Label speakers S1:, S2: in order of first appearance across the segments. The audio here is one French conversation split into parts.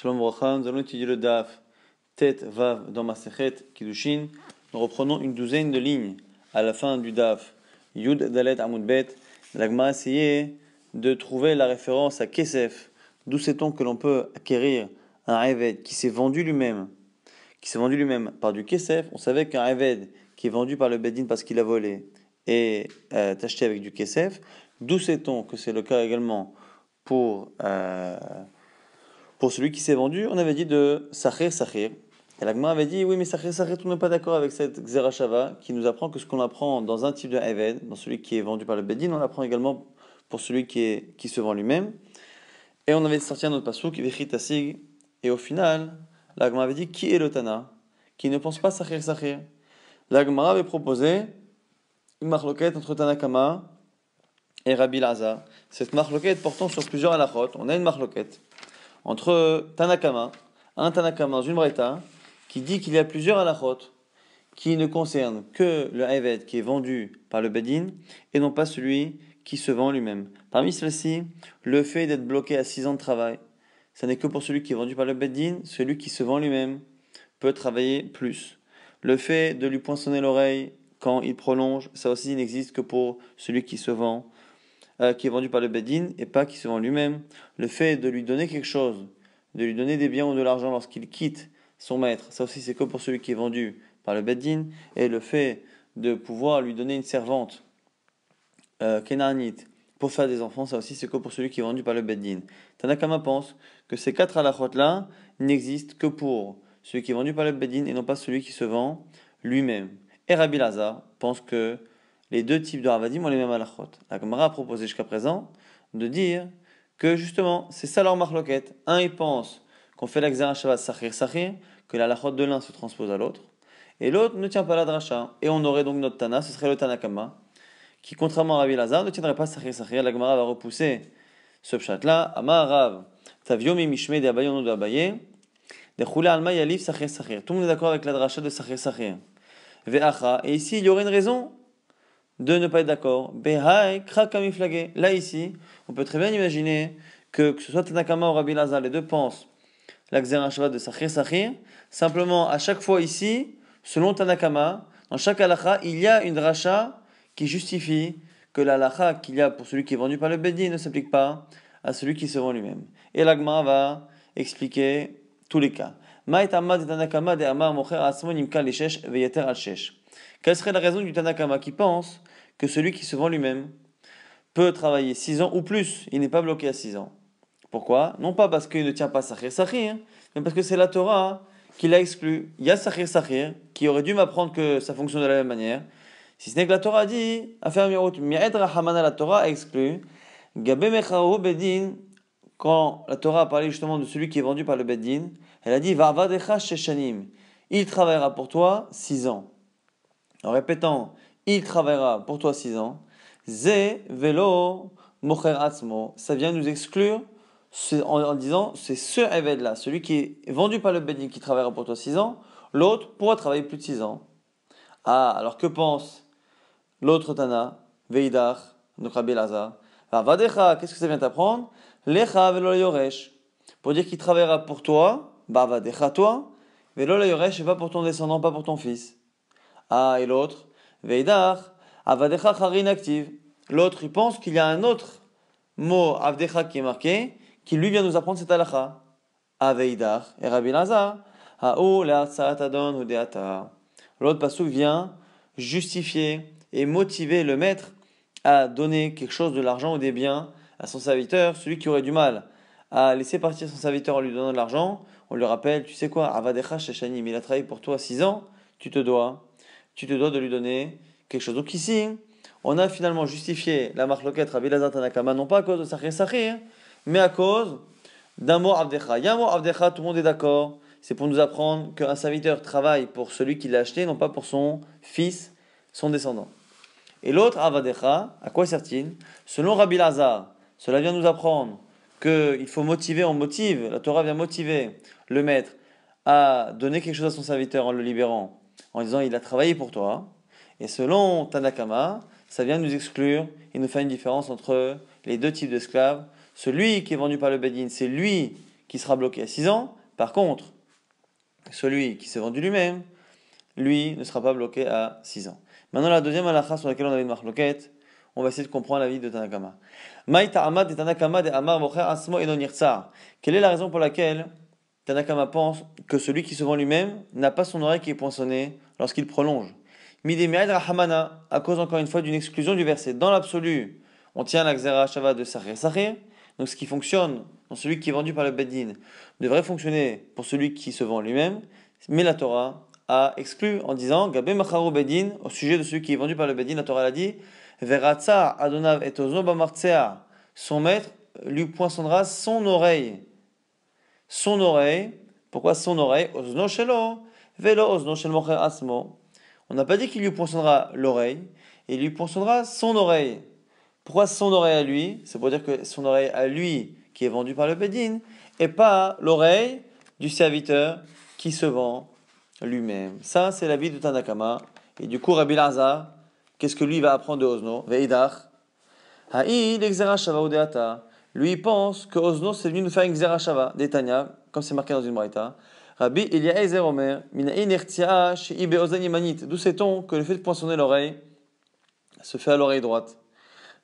S1: Shalom nous allons étudier le DAF, Tête Vav dans Kiddushin. Nous reprenons une douzaine de lignes à la fin du DAF. Yud Dalet Bet. L'Agma a essayé de trouver la référence à Kesef. D'où sait-on que l'on peut acquérir un Eved qui s'est vendu lui-même Qui s'est vendu lui-même par du Kesef. On savait qu'un Eved qui est vendu par le Bedin parce qu'il a volé est euh, acheté avec du Kesef. D'où sait-on que c'est le cas également pour. Euh, pour celui qui s'est vendu, on avait dit de sachir sachir. Et l'Agma avait dit, oui, mais sachir, Sahir, on n'est pas d'accord avec cette Xerashava qui nous apprend que ce qu'on apprend dans un type de Eved, dans celui qui est vendu par le Bedin, on l'apprend également pour celui qui, est, qui se vend lui-même. Et on avait sorti un autre pasouk, sig Et au final, l'Agma avait dit, qui est le Tana Qui ne pense pas sachir. Sahir L'Agma avait proposé une marloquette entre Tanakama et Rabbi Laza. Cette marloquette portant sur plusieurs halachot, on a une marloquette entre Tanakama, un Tanakama dans une qui dit qu'il y a plusieurs route qui ne concernent que le Haïved qui est vendu par le Bedin et non pas celui qui se vend lui-même. Parmi celles-ci, le fait d'être bloqué à 6 ans de travail, ça n'est que pour celui qui est vendu par le Bedin, celui qui se vend lui-même peut travailler plus. Le fait de lui poinçonner l'oreille quand il prolonge, ça aussi n'existe que pour celui qui se vend. Euh, qui est vendu par le Bedin et pas qui se vend lui-même. Le fait de lui donner quelque chose, de lui donner des biens ou de l'argent lorsqu'il quitte son maître, ça aussi c'est que pour celui qui est vendu par le Bedin. Et le fait de pouvoir lui donner une servante, euh, pour faire des enfants, ça aussi c'est que pour celui qui est vendu par le bedin. Tanakama pense que ces quatre halachot là n'existent que pour celui qui est vendu par le bedin et non pas celui qui se vend lui-même. Et Rabbi Lazar pense que les deux types de Ravadim ont les mêmes halachot. La Gemara a proposé jusqu'à présent de dire que justement, c'est ça leur marloquette. Un, il pense qu'on fait la Shabbat Sachir Sachir, que la de l'un se transpose à l'autre, et l'autre ne tient pas la dracha. Et on aurait donc notre Tana, ce serait le Tanakama, qui, contrairement à Rabbi Lazar, ne tiendrait pas Sachir Sachir. La Gemara va repousser ce pshat-là. Ama Rav, Taviomi Mishme de Abayonu de Abaye, de Alma Yalif Sachir Tout le monde est d'accord avec la dracha de Sachir Sachir. Et ici, il y aurait une raison de ne pas être d'accord. Là, ici, on peut très bien imaginer que, ce soit Tanakama ou Rabbi Lazar, les deux pensent la Shabbat de Sachir Sachir. Simplement, à chaque fois ici, selon Tanakama, dans chaque halacha, il y a une racha qui justifie que la qu'il y a pour celui qui est vendu par le Bedi ne s'applique pas à celui qui se vend lui-même. Et l'Agma va expliquer tous les cas. Quelle serait la raison du Tanakama qui pense que celui qui se vend lui-même peut travailler 6 ans ou plus. Il n'est pas bloqué à 6 ans. Pourquoi Non pas parce qu'il ne tient pas Sakhir-Sakhir, mais parce que c'est la Torah qui l'a exclu. Il y a qui aurait dû m'apprendre que ça fonctionne de la même manière. Si ce n'est que la Torah dit, affaire rahamana la Torah exclu. bedin, quand la Torah a parlé justement de celui qui est vendu par le bedin, elle a dit, "Va chez sheshanim, il travaillera pour toi 6 ans. En répétant, il travaillera pour toi six ans. Ze velo mocher atzmo. Ça vient nous exclure en, disant c'est ce Eved là, celui qui est vendu par le Bedin qui travaillera pour toi 6 ans, l'autre pourra travailler plus de six ans. Ah, alors que pense l'autre Tana, Veidar, donc Rabbi Va Vadecha, qu'est-ce que ça vient t'apprendre Lecha velo yoresh. Pour dire qu'il travaillera pour toi, bah, va Vadecha toi, velo yoresh et pas pour ton descendant, pas pour ton fils. Ah, et l'autre Veidar, Avadecha Harin active. L'autre, il pense qu'il y a un autre mot Avdecha qui est marqué, qui lui vient nous apprendre cette halakha. Aveidar et Rabbi Lazar. ou L'autre pasou vient justifier et motiver le maître à donner quelque chose de l'argent ou des biens à son serviteur, celui qui aurait du mal à laisser partir son serviteur en lui donnant de l'argent. On lui rappelle, tu sais quoi, Avadecha Sheshani, il a travaillé pour toi six ans, tu te dois tu te dois de lui donner quelque chose. Donc ici, on a finalement justifié la marloquette Rabbi Lazar Tanakama, non pas à cause de Sakhir Sakhir, hein, mais à cause d'un mot Abdecha. Il y a un mot tout le monde est d'accord. C'est pour nous apprendre qu'un serviteur travaille pour celui qui l'a acheté, non pas pour son fils, son descendant. Et l'autre Avadecha, à quoi sert-il Selon Rabbi Lazar, cela vient nous apprendre qu'il faut motiver, on motive, la Torah vient motiver le maître à donner quelque chose à son serviteur en le libérant en disant il a travaillé pour toi. Et selon Tanakama, ça vient nous exclure et nous fait une différence entre les deux types d'esclaves. Celui qui est vendu par le Bedin, c'est lui qui sera bloqué à 6 ans. Par contre, celui qui s'est vendu lui-même, lui ne sera pas bloqué à 6 ans. Maintenant, la deuxième halakha sur laquelle on avait une loquette, on va essayer de comprendre la vie de Tanakama. Quelle est la raison pour laquelle Tanakama pense que celui qui se vend lui-même n'a pas son oreille qui est poinçonnée lorsqu'il prolonge. Midemiad Rahamana, à cause encore une fois d'une exclusion du verset. Dans l'absolu, on tient la Shava de Sahir Sahir. Donc ce qui fonctionne dans celui qui est vendu par le Bedin devrait fonctionner pour celui qui se vend lui-même. Mais la Torah a exclu en disant Gabé Bedin, au sujet de celui qui est vendu par le Bedin, la Torah l'a dit Veratza Adonav et Bamartsea, son maître lui poinçonnera son oreille son oreille. Pourquoi son oreille On n'a pas dit qu'il lui poinçonnera l'oreille, il lui poinçonnera son oreille. Pourquoi son oreille à lui C'est pour dire que son oreille à lui, qui est vendu par le bedin et pas l'oreille du serviteur qui se vend lui-même. Ça, c'est la vie de Tanakama. Et du coup, Rabbi Laza, qu'est-ce que lui va apprendre de Ozno lui, pense que Ozno c'est venu nous faire une Xerashava, d'Etania, comme c'est marqué dans une braïta. Rabbi il a Eliezer Omer, Mina inertia ibe manit. D'où sait-on que le fait de poinçonner l'oreille se fait à l'oreille droite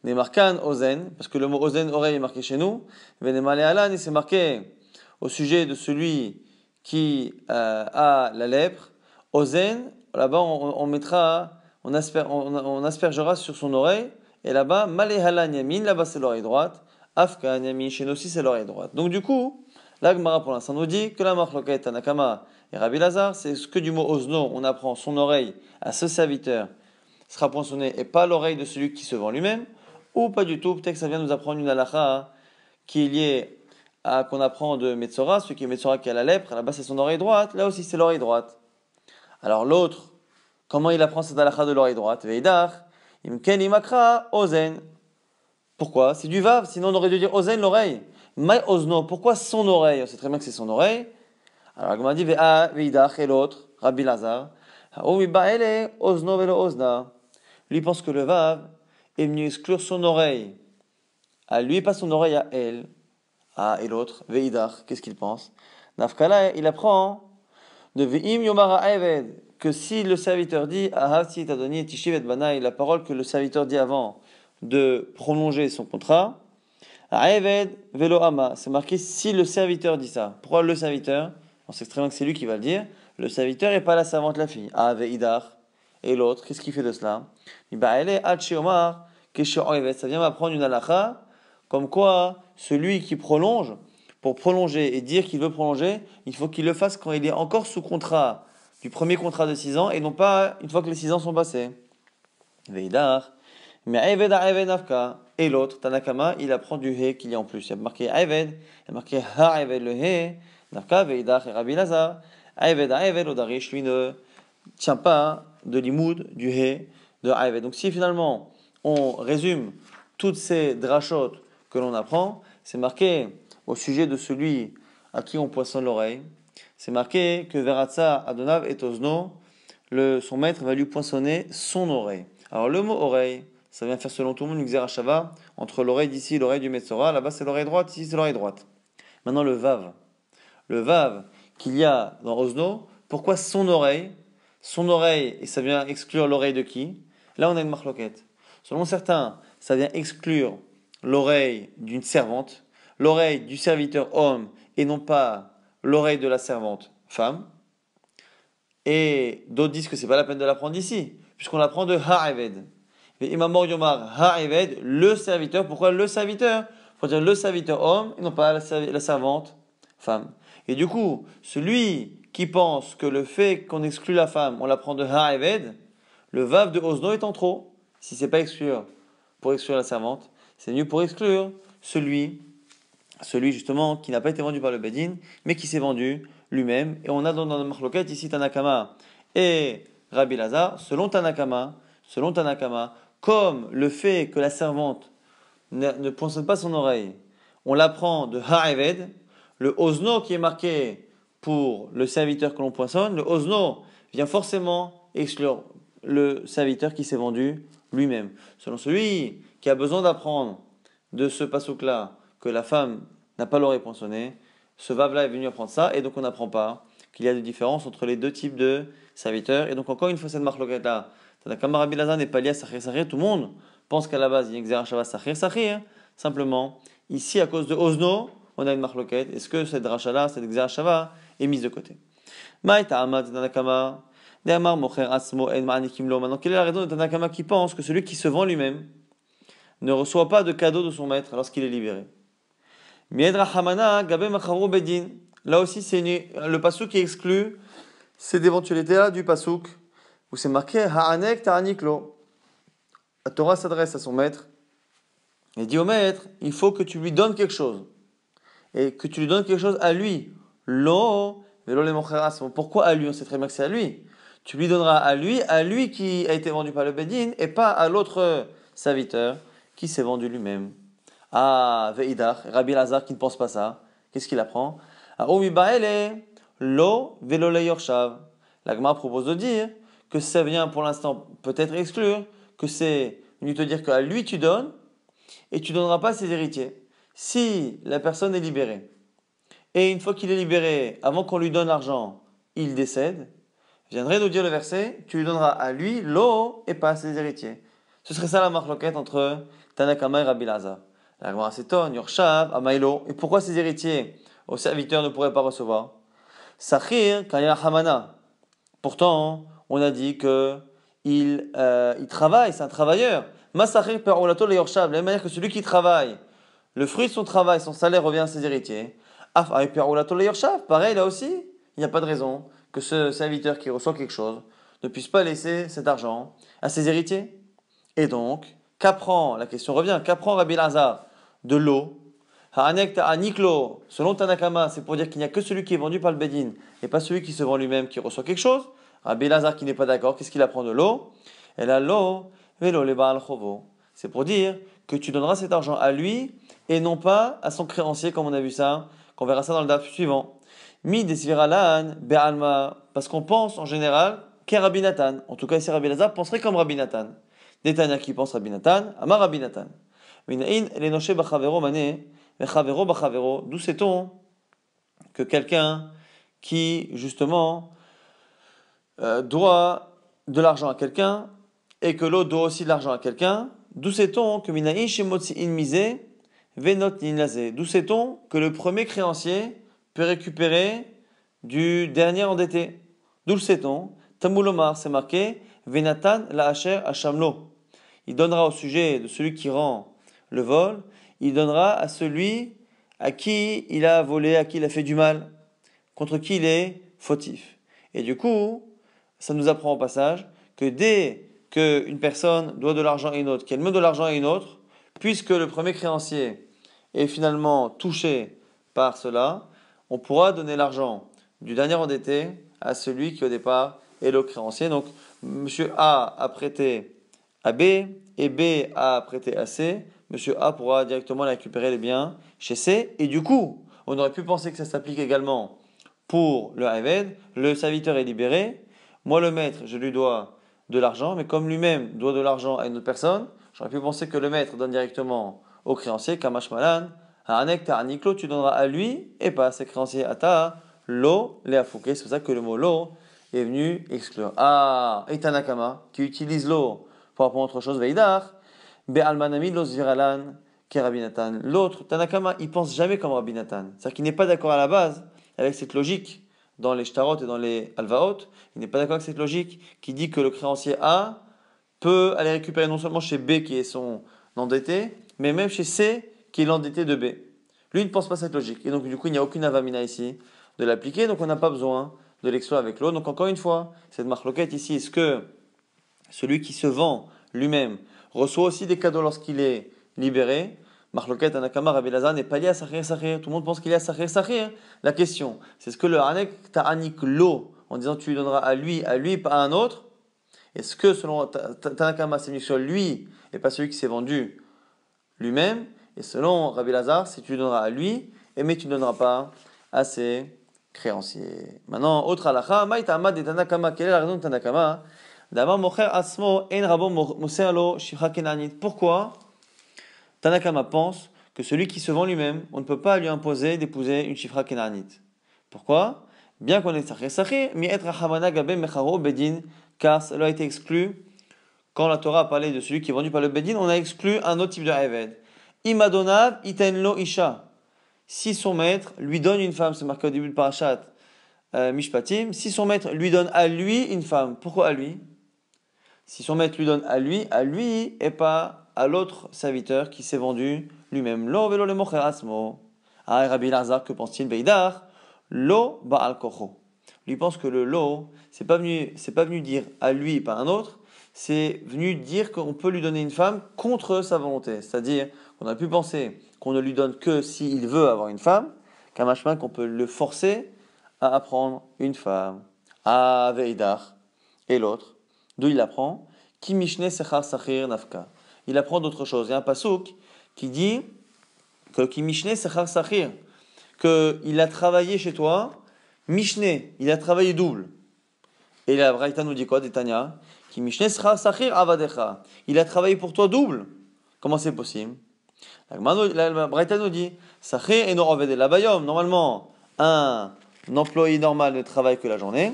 S1: Nemarkan ozen, parce que le mot ozen, oreille, est marqué chez nous. Venemale alan, il s'est marqué au sujet de celui qui euh, a la lèpre. Ozen, là-bas, on, mettra, on, aspergera sur son oreille. Et là-bas, male a yamin, là-bas, c'est l'oreille droite. Afka, chez aussi, c'est l'oreille droite. Donc, du coup, l'Agmara pour l'instant nous dit que la marloquette anakama et Rabbi Lazar, c'est ce que du mot ozno » on apprend son oreille à ce serviteur sera poinçonné et pas l'oreille de celui qui se vend lui-même, ou pas du tout. Peut-être que ça vient nous apprendre une halakha hein, qui est liée à qu'on apprend de Metzora, celui qui est Metzora qui a la lèpre, là-bas c'est son oreille droite, là aussi c'est l'oreille droite. Alors l'autre, comment il apprend cette halakha de l'oreille droite Veidar, imken imakra ozen. Pourquoi C'est du vav, sinon on aurait dû dire ozen l'oreille. Mais ozno, pourquoi son oreille On sait très bien que c'est son oreille. Alors on dit ve'a, ve'idach et l'autre, Rabbi Lazar. Bah, ozno velo ozna. Lui pense que le vav est venu exclure son oreille. À lui, pas son oreille à elle. Ah, et l'autre, ve'idach, qu'est-ce qu'il pense Nafkala, il apprend de ve'im yomara eved, que si le serviteur dit, ah, si t'a donné et banaï, la parole que le serviteur dit avant, de prolonger son contrat. Aéved velo c'est marqué si le serviteur dit ça. Pourquoi le serviteur On sait très bien que c'est lui qui va le dire. Le serviteur et pas la servante, la fille. Ave idar. Et l'autre, qu'est-ce qu'il fait de cela Il va bah, omar, ça vient m'apprendre une halakha, comme quoi celui qui prolonge, pour prolonger et dire qu'il veut prolonger, il faut qu'il le fasse quand il est encore sous contrat du premier contrat de 6 ans et non pas une fois que les 6 ans sont passés. Veidar, mais Aved à Nafka. Et l'autre, Tanakama, il apprend du He qu'il y a en plus. Il y a marqué aïved », il y a marqué Ha le He, Nafka, Veidach et Rabbi Lazar. Aved à lui ne tient pas de l'imoud du He de aïved ». Donc si finalement on résume toutes ces drachotes que l'on apprend, c'est marqué au sujet de celui à qui on poissonne l'oreille. C'est marqué que Veratza Adonav et Ozno, le, son maître va lui poinçonner son oreille. Alors le mot oreille, ça vient faire selon tout le monde une xerashava entre l'oreille d'ici et l'oreille du Metzora. Là-bas, c'est l'oreille droite, ici, c'est l'oreille droite. Maintenant, le Vav. Le Vav qu'il y a dans Rosno. pourquoi son oreille Son oreille, et ça vient exclure l'oreille de qui Là, on a une marloquette. Selon certains, ça vient exclure l'oreille d'une servante, l'oreille du serviteur homme, et non pas l'oreille de la servante femme. Et d'autres disent que c'est pas la peine de l'apprendre ici, puisqu'on l'apprend de Ha'eved le serviteur. Pourquoi le serviteur Il faut dire le serviteur homme et non pas la servante femme. Et du coup, celui qui pense que le fait qu'on exclut la femme, on la prend de Ha'eved, le vav de Osno est en trop. Si c'est pas exclure pour exclure la servante, c'est mieux pour exclure celui, celui justement qui n'a pas été vendu par le Bedin, mais qui s'est vendu lui-même. Et on a dans, dans le ici Tanakama et Rabbi Lazar, selon Tanakama, selon Tanakama, comme le fait que la servante ne, ne poinçonne pas son oreille, on l'apprend de Ha'eved, le Osno qui est marqué pour le serviteur que l'on poinçonne, le Osno vient forcément exclure le serviteur qui s'est vendu lui-même. Selon celui qui a besoin d'apprendre de ce pasouk-là que la femme n'a pas l'oreille poinçonnée, ce vave-là est venu apprendre ça, et donc on n'apprend pas qu'il y a des différences entre les deux types de serviteurs. Et donc encore une fois, cette marque là comme Rabbi Lazar n'est pas lié à sakhir tout le monde pense qu'à la base il y a un Shabbat sakhir-sakhir. Simplement, ici à cause de Osno, on a une marloquette. Est-ce que cette rachala, cette Xerashava est mise de côté Maintenant, quelle est la raison de Tanakama qui pense que celui qui se vend lui-même ne reçoit pas de cadeau de son maître lorsqu'il est libéré Là aussi, c'est le passouk qui exclut cette éventualité-là du passouk où c'est marqué Haanek Ta'aniklo. La Torah s'adresse à son maître et dit au maître il faut que tu lui donnes quelque chose. Et que tu lui donnes quelque chose à lui. Lo, velo le Pourquoi à lui On sait très bien que c'est à lui. Tu lui donneras à lui, à lui qui a été vendu par le Bedin et pas à l'autre euh, serviteur qui s'est vendu lui-même. Ah, Veidar, Rabbi Lazar qui ne pense pas ça. Qu'est-ce qu'il apprend ah, Lo, velo le La Gemara propose de dire que ça vient pour l'instant peut-être exclure, que c'est venu te dire qu'à lui tu donnes et tu ne donneras pas ses héritiers. Si la personne est libérée, et une fois qu'il est libéré, avant qu'on lui donne l'argent, il décède, viendrait nous dire le verset, tu lui donneras à lui l'eau et pas à ses héritiers. Ce serait ça la loquette entre Tanakama et Rabbi Laza. La s'étonne, Yorshav, Amailo. Et pourquoi ses héritiers aux serviteurs ne pourraient pas recevoir Sachir, quand il Pourtant, on a dit que euh, il, travaille, c'est un travailleur. Masachir le de la même manière que celui qui travaille, le fruit de son travail, son salaire revient à ses héritiers. Afai le pareil là aussi, il n'y a pas de raison que ce serviteur qui reçoit quelque chose ne puisse pas laisser cet argent à ses héritiers. Et donc, qu'apprend, la question revient, qu'apprend Rabbi Lazar de l'eau Niklo, selon Tanakama, c'est pour dire qu'il n'y a que celui qui est vendu par le Bedin et pas celui qui se vend lui-même qui reçoit quelque chose. Rabbi Lazar qui n'est pas d'accord, qu'est-ce qu'il apprend de l'eau Elle a l'eau, vélo le baal C'est pour dire que tu donneras cet argent à lui et non pas à son créancier, comme on a vu ça, qu'on verra ça dans le DAF suivant. Mi parce qu'on pense en général qu'est Rabbi Nathan. En tout cas, ici Rabbi Lazar penserait comme Rabbi Nathan. Détania qui pense Rabbi Nathan, Amar Rabbi Nathan. D'où sait-on que quelqu'un qui, justement, euh, doit de l'argent à quelqu'un et que l'autre doit aussi de l'argent à quelqu'un, d'où sait-on que D'où sait-on que le premier créancier peut récupérer du dernier endetté D'où sait-on Tamulomar, c'est marqué Venatan la Il donnera au sujet de celui qui rend le vol, il donnera à celui à qui il a volé, à qui il a fait du mal, contre qui il est fautif. Et du coup, ça nous apprend au passage que dès qu'une personne doit de l'argent à une autre, qu'elle met de l'argent à une autre, puisque le premier créancier est finalement touché par cela, on pourra donner l'argent du dernier endetté à celui qui au départ est le créancier. Donc, monsieur A a prêté à B et B a prêté à C. Monsieur A pourra directement récupérer les biens chez C. Et du coup, on aurait pu penser que ça s'applique également pour le IVED. Le serviteur est libéré moi, le maître, je lui dois de l'argent, mais comme lui-même doit de l'argent à une autre personne, j'aurais pu penser que le maître donne directement au créancier, Kamash Malan, à à ah, Niklo, tu donneras à lui et pas à ses créanciers, Ata, Lo, les C'est pour ça que le mot Lo est venu exclure. Ah, et Tanakama, qui utilise Lo pour apprendre autre chose, Veidar, Be'almanami, Lo Zviralan, qui L'autre, Tanakama, il pense jamais comme Rabinatan, C'est-à-dire qu'il n'est pas d'accord à la base avec cette logique dans les shtarot et dans les alvaot, il n'est pas d'accord avec cette logique qui dit que le créancier A peut aller récupérer non seulement chez B qui est son endetté, mais même chez C qui est l'endetté de B. Lui, ne pense pas cette logique. Et donc, du coup, il n'y a aucune avamina ici de l'appliquer, donc on n'a pas besoin de l'exploit avec l'eau. Donc, encore une fois, cette marque loquette ici, est-ce que celui qui se vend lui-même reçoit aussi des cadeaux lorsqu'il est libéré Marloket, Anakama, Rabbi Lazar n'est pas lié à sa Sahir. Tout le monde pense qu'il est à sa Sahir. Hein. La question, c'est ce que le Hanek Ta'anik l'eau en disant tu lui donneras à lui, à lui, pas à un autre Est-ce que selon Tanakama, c'est sur lui et pas celui qui s'est vendu lui-même Et selon Rabbi Lazar, si tu lui donneras à lui, eh, mais tu ne donneras pas à ses créanciers. Maintenant, autre halakha, Maïtama de Tanakama, quelle est la raison de Tanakama D'abord, Mocher Asmo, En Rabo Lo, Pourquoi Tanakama pense que celui qui se vend lui-même, on ne peut pas lui imposer d'épouser une chifra kenanite. Pourquoi Bien qu'on ait saché, mais être rachamana Mecharo Bedin, car cela a été exclu. Quand la Torah a parlé de celui qui est vendu par le Bedin, on a exclu un autre type de Eved. Imadonav itenlo isha. Si son maître lui donne une femme, c'est marqué au début de parachat, euh, Mishpatim, si son maître lui donne à lui une femme, pourquoi à lui Si son maître lui donne à lui, à lui et pas à l'autre serviteur qui s'est vendu lui-même. Lo velo le asmo. Ah, Rabbi Lazar, que pense-t-il Beidar Lo ba'al kocho. Lui pense que le lo, c'est pas venu, c'est pas venu dire à lui pas à un autre, c'est venu dire qu'on peut lui donner une femme contre sa volonté. C'est-à-dire qu'on a pu penser qu'on ne lui donne que s'il veut avoir une femme, qu'un machin qu'on peut le forcer à apprendre une femme. Ah, Veidar. Et l'autre, d'où il apprend Kimishne Sechar Sachir Nafka il apprend d'autres choses. Il y a un pasouk qui dit que qui qu'il a travaillé chez toi, Mishne, il a travaillé double. Et la Braïta nous dit quoi, Détania Avadecha, il a travaillé pour toi double. Comment c'est possible La Braïta nous dit et la Bayom, normalement, un employé normal ne travaille que la journée.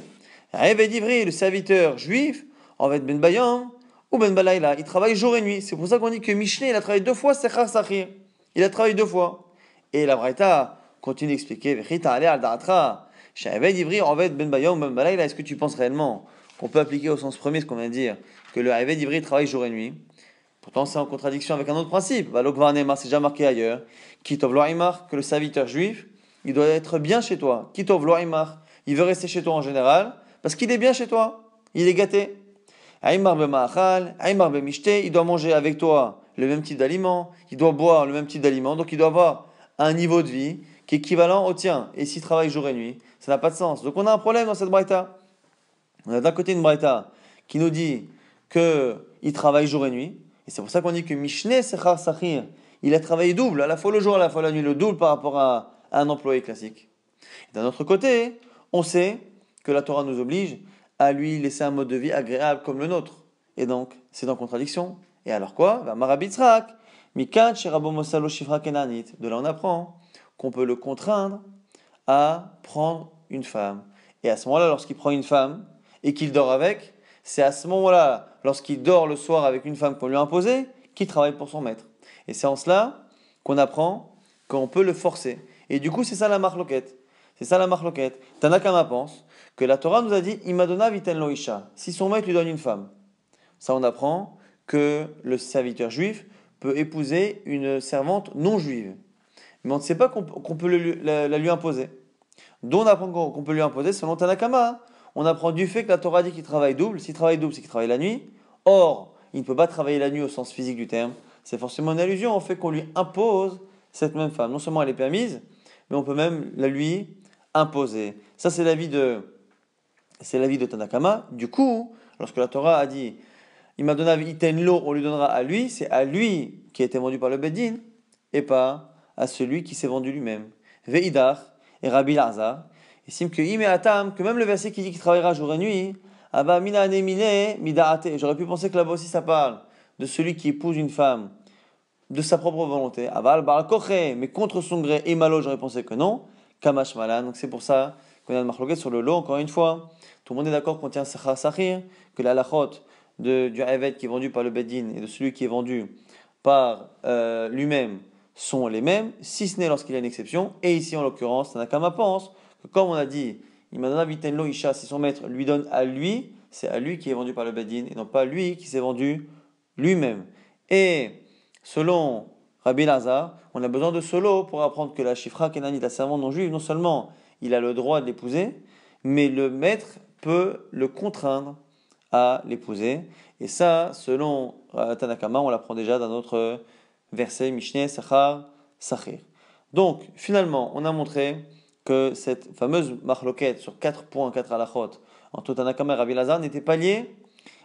S1: le serviteur juif, en fait Ben Bayom, ou ben il travaille jour et nuit. C'est pour ça qu'on dit que Mishneh, il a travaillé deux fois Il a travaillé deux fois. Et la Braïta continue d'expliquer ben ben Est-ce que tu penses réellement qu'on peut appliquer au sens premier ce qu'on vient de dire Que le Haved Ivri travaille jour et nuit Pourtant, c'est en contradiction avec un autre principe. Bah, c'est déjà marqué ailleurs. que le serviteur juif, il doit être bien chez toi. il veut rester chez toi en général parce qu'il est bien chez toi. Il est gâté. Ben ben il doit manger avec toi le même type d'aliment, il doit boire le même type d'aliment, donc il doit avoir un niveau de vie qui est équivalent au tien. Et s'il travaille jour et nuit, ça n'a pas de sens. Donc on a un problème dans cette braïta. On a d'un côté une braïta qui nous dit qu'il travaille jour et nuit, et c'est pour ça qu'on dit que Mishneh Sechar Sachir, il a travaillé double, à la fois le jour, à la fois la nuit, le double par rapport à un employé classique. D'un autre côté, on sait que la Torah nous oblige à lui laisser un mode de vie agréable comme le nôtre. Et donc, c'est en contradiction. Et alors quoi bah, De là, on apprend qu'on peut le contraindre à prendre une femme. Et à ce moment-là, lorsqu'il prend une femme et qu'il dort avec, c'est à ce moment-là, lorsqu'il dort le soir avec une femme qu'on lui a imposée, qu'il travaille pour son maître. Et c'est en cela qu'on apprend qu'on peut le forcer. Et du coup, c'est ça la marloquette. C'est ça la marloquette. Tanakama pense que la Torah nous a dit Imadona viten loisha. Si son maître lui donne une femme. Ça, on apprend que le serviteur juif peut épouser une servante non juive. Mais on ne sait pas qu'on peut la, la, lui imposer. D'où on apprend qu'on peut lui imposer selon Tanakama. Hein. On apprend du fait que la Torah dit qu'il travaille double. S'il travaille double, c'est qu'il travaille la nuit. Or, il ne peut pas travailler la nuit au sens physique du terme. C'est forcément une allusion au fait qu'on lui impose cette même femme. Non seulement elle est permise, mais on peut même la lui imposer. Ça, c'est l'avis de c'est l'avis de Tanakama. Du coup, lorsque la Torah a dit Il m'a donné Itenlo, on lui donnera à lui, c'est à lui qui a été vendu par le Bedin et pas à celui qui s'est vendu lui-même. Veidar et Rabbi Laza estiment que que même le verset qui dit qu'il travaillera jour et nuit, j'aurais pu penser que là-bas aussi ça parle de celui qui épouse une femme de sa propre volonté, mais contre son gré, et malo, j'aurais pensé que non, Kamash Malan, donc c'est pour ça qu'on a le sur le lot encore une fois. Tout le est d'accord qu'on tient Sachar Sachir, que la lachot de, du Havet qui est vendu par le Bedin et de celui qui est vendu par euh, lui-même sont les mêmes, si ce n'est lorsqu'il y a une exception. Et ici, en l'occurrence, ma pense que, comme on a dit, Isha, si son maître lui donne à lui, c'est à lui qui est vendu par le Bedin et non pas lui qui s'est vendu lui-même. Et selon Rabbi Lazar, on a besoin de solo pour apprendre que la chifra Kenani, la servante non juive, non seulement il a le droit de l'épouser, mais le maître peut le contraindre à l'épouser. Et ça, selon euh, Tanakama, on l'apprend déjà dans notre verset Mishneh Sachar Sachir. Donc, finalement, on a montré que cette fameuse marloquette sur 4.4 points, la halachot, entre Tanakama et Rabbi Lazar, n'était pas liée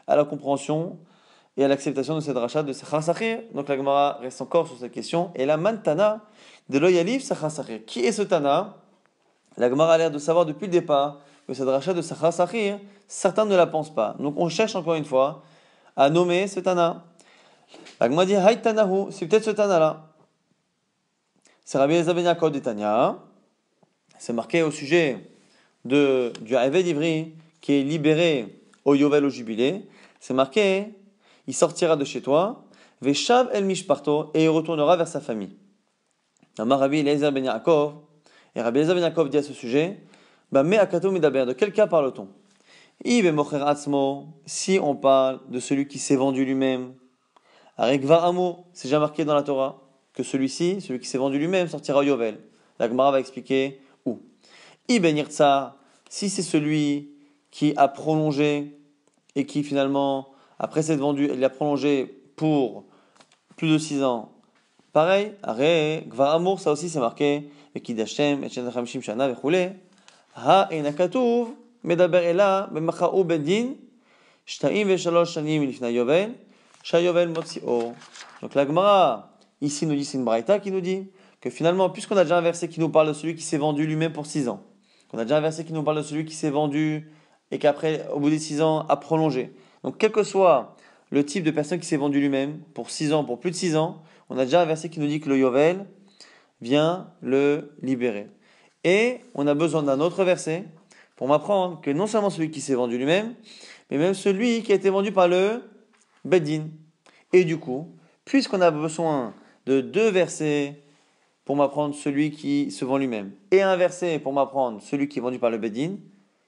S1: à la compréhension et à l'acceptation de cette rachat de Sachar Sachir. Donc, la Gemara reste encore sur cette question. Et la Mantana de l'Oyalif Sachar Sachir. Qui est ce Tana La Gemara a l'air de savoir depuis le départ que cette rachat de Sachar Sachir, certains ne la pensent pas. Donc on cherche encore une fois à nommer ce Tana. c'est peut-être ce Tana-là. C'est Rabbi Eliezer Ben C'est marqué au sujet de, du Haïvé d'Ivry qui est libéré au Yovel au Jubilé. C'est marqué il sortira de chez toi, Veshav el Mishparto, et il retournera vers sa famille. La Rabbi Eliezer Ben et Rabbi Eliezer Ben dit à ce sujet bah, de quel cas parle-t-on si on parle de celui qui s'est vendu lui-même, Amo, c'est déjà marqué dans la Torah que celui-ci, celui qui s'est vendu lui-même, sortira au Yovel. La Gemara va expliquer où. si c'est celui qui a prolongé et qui finalement, après s'être vendu, il a prolongé pour plus de six ans, pareil, Amo, ça aussi c'est marqué, et Kidashem, et Shana, et donc la Gemara, ici nous dit, c'est une qui nous dit que finalement, puisqu'on a déjà un verset qui nous parle de celui qui s'est vendu lui-même pour 6 ans, qu'on a déjà un verset qui nous parle de celui qui s'est vendu et qu'après, au bout des 6 ans, a prolongé. Donc quel que soit le type de personne qui s'est vendu lui-même pour 6 ans, pour plus de 6 ans, on a déjà un verset qui nous dit que le Yovel vient le libérer. Et on a besoin d'un autre verset pour m'apprendre que non seulement celui qui s'est vendu lui-même, mais même celui qui a été vendu par le Bedin. Et du coup, puisqu'on a besoin de deux versets pour m'apprendre celui qui se vend lui-même, et un verset pour m'apprendre celui qui est vendu par le Bedin,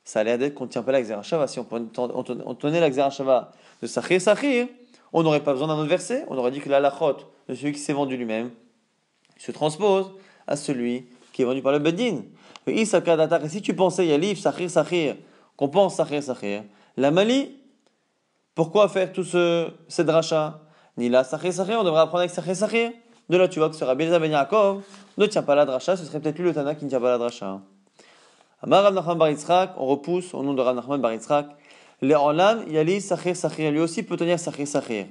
S1: ça a l'air d'être qu'on ne tient pas la Shava. Si on tenait la Shava de et Sachir, on n'aurait pas besoin d'un autre verset. On aurait dit que la lachot de celui qui s'est vendu lui-même se transpose à celui qui est vendu par le Bedin. Et si tu pensais Yalif, Sakhir, Sakhir, qu'on pense Sakhir, Sakhir, la Mali, pourquoi faire tout ce, ces Ni la sakhir. Sakhir, on devrait apprendre avec Sakhir, Sakhir. De là, tu vois que ce Rabbi venir à Yaakov ne tient pas la dracha, ce serait peut-être lui le Tana qui ne tient pas la dracha. Amar Rav Nachman Bar Yitzhak, on repousse au nom de Rav Nachman Bar Yitzhak. Le Olam Yali Sakhir, Sakhir, lui aussi peut tenir Sakhir, Sakhir.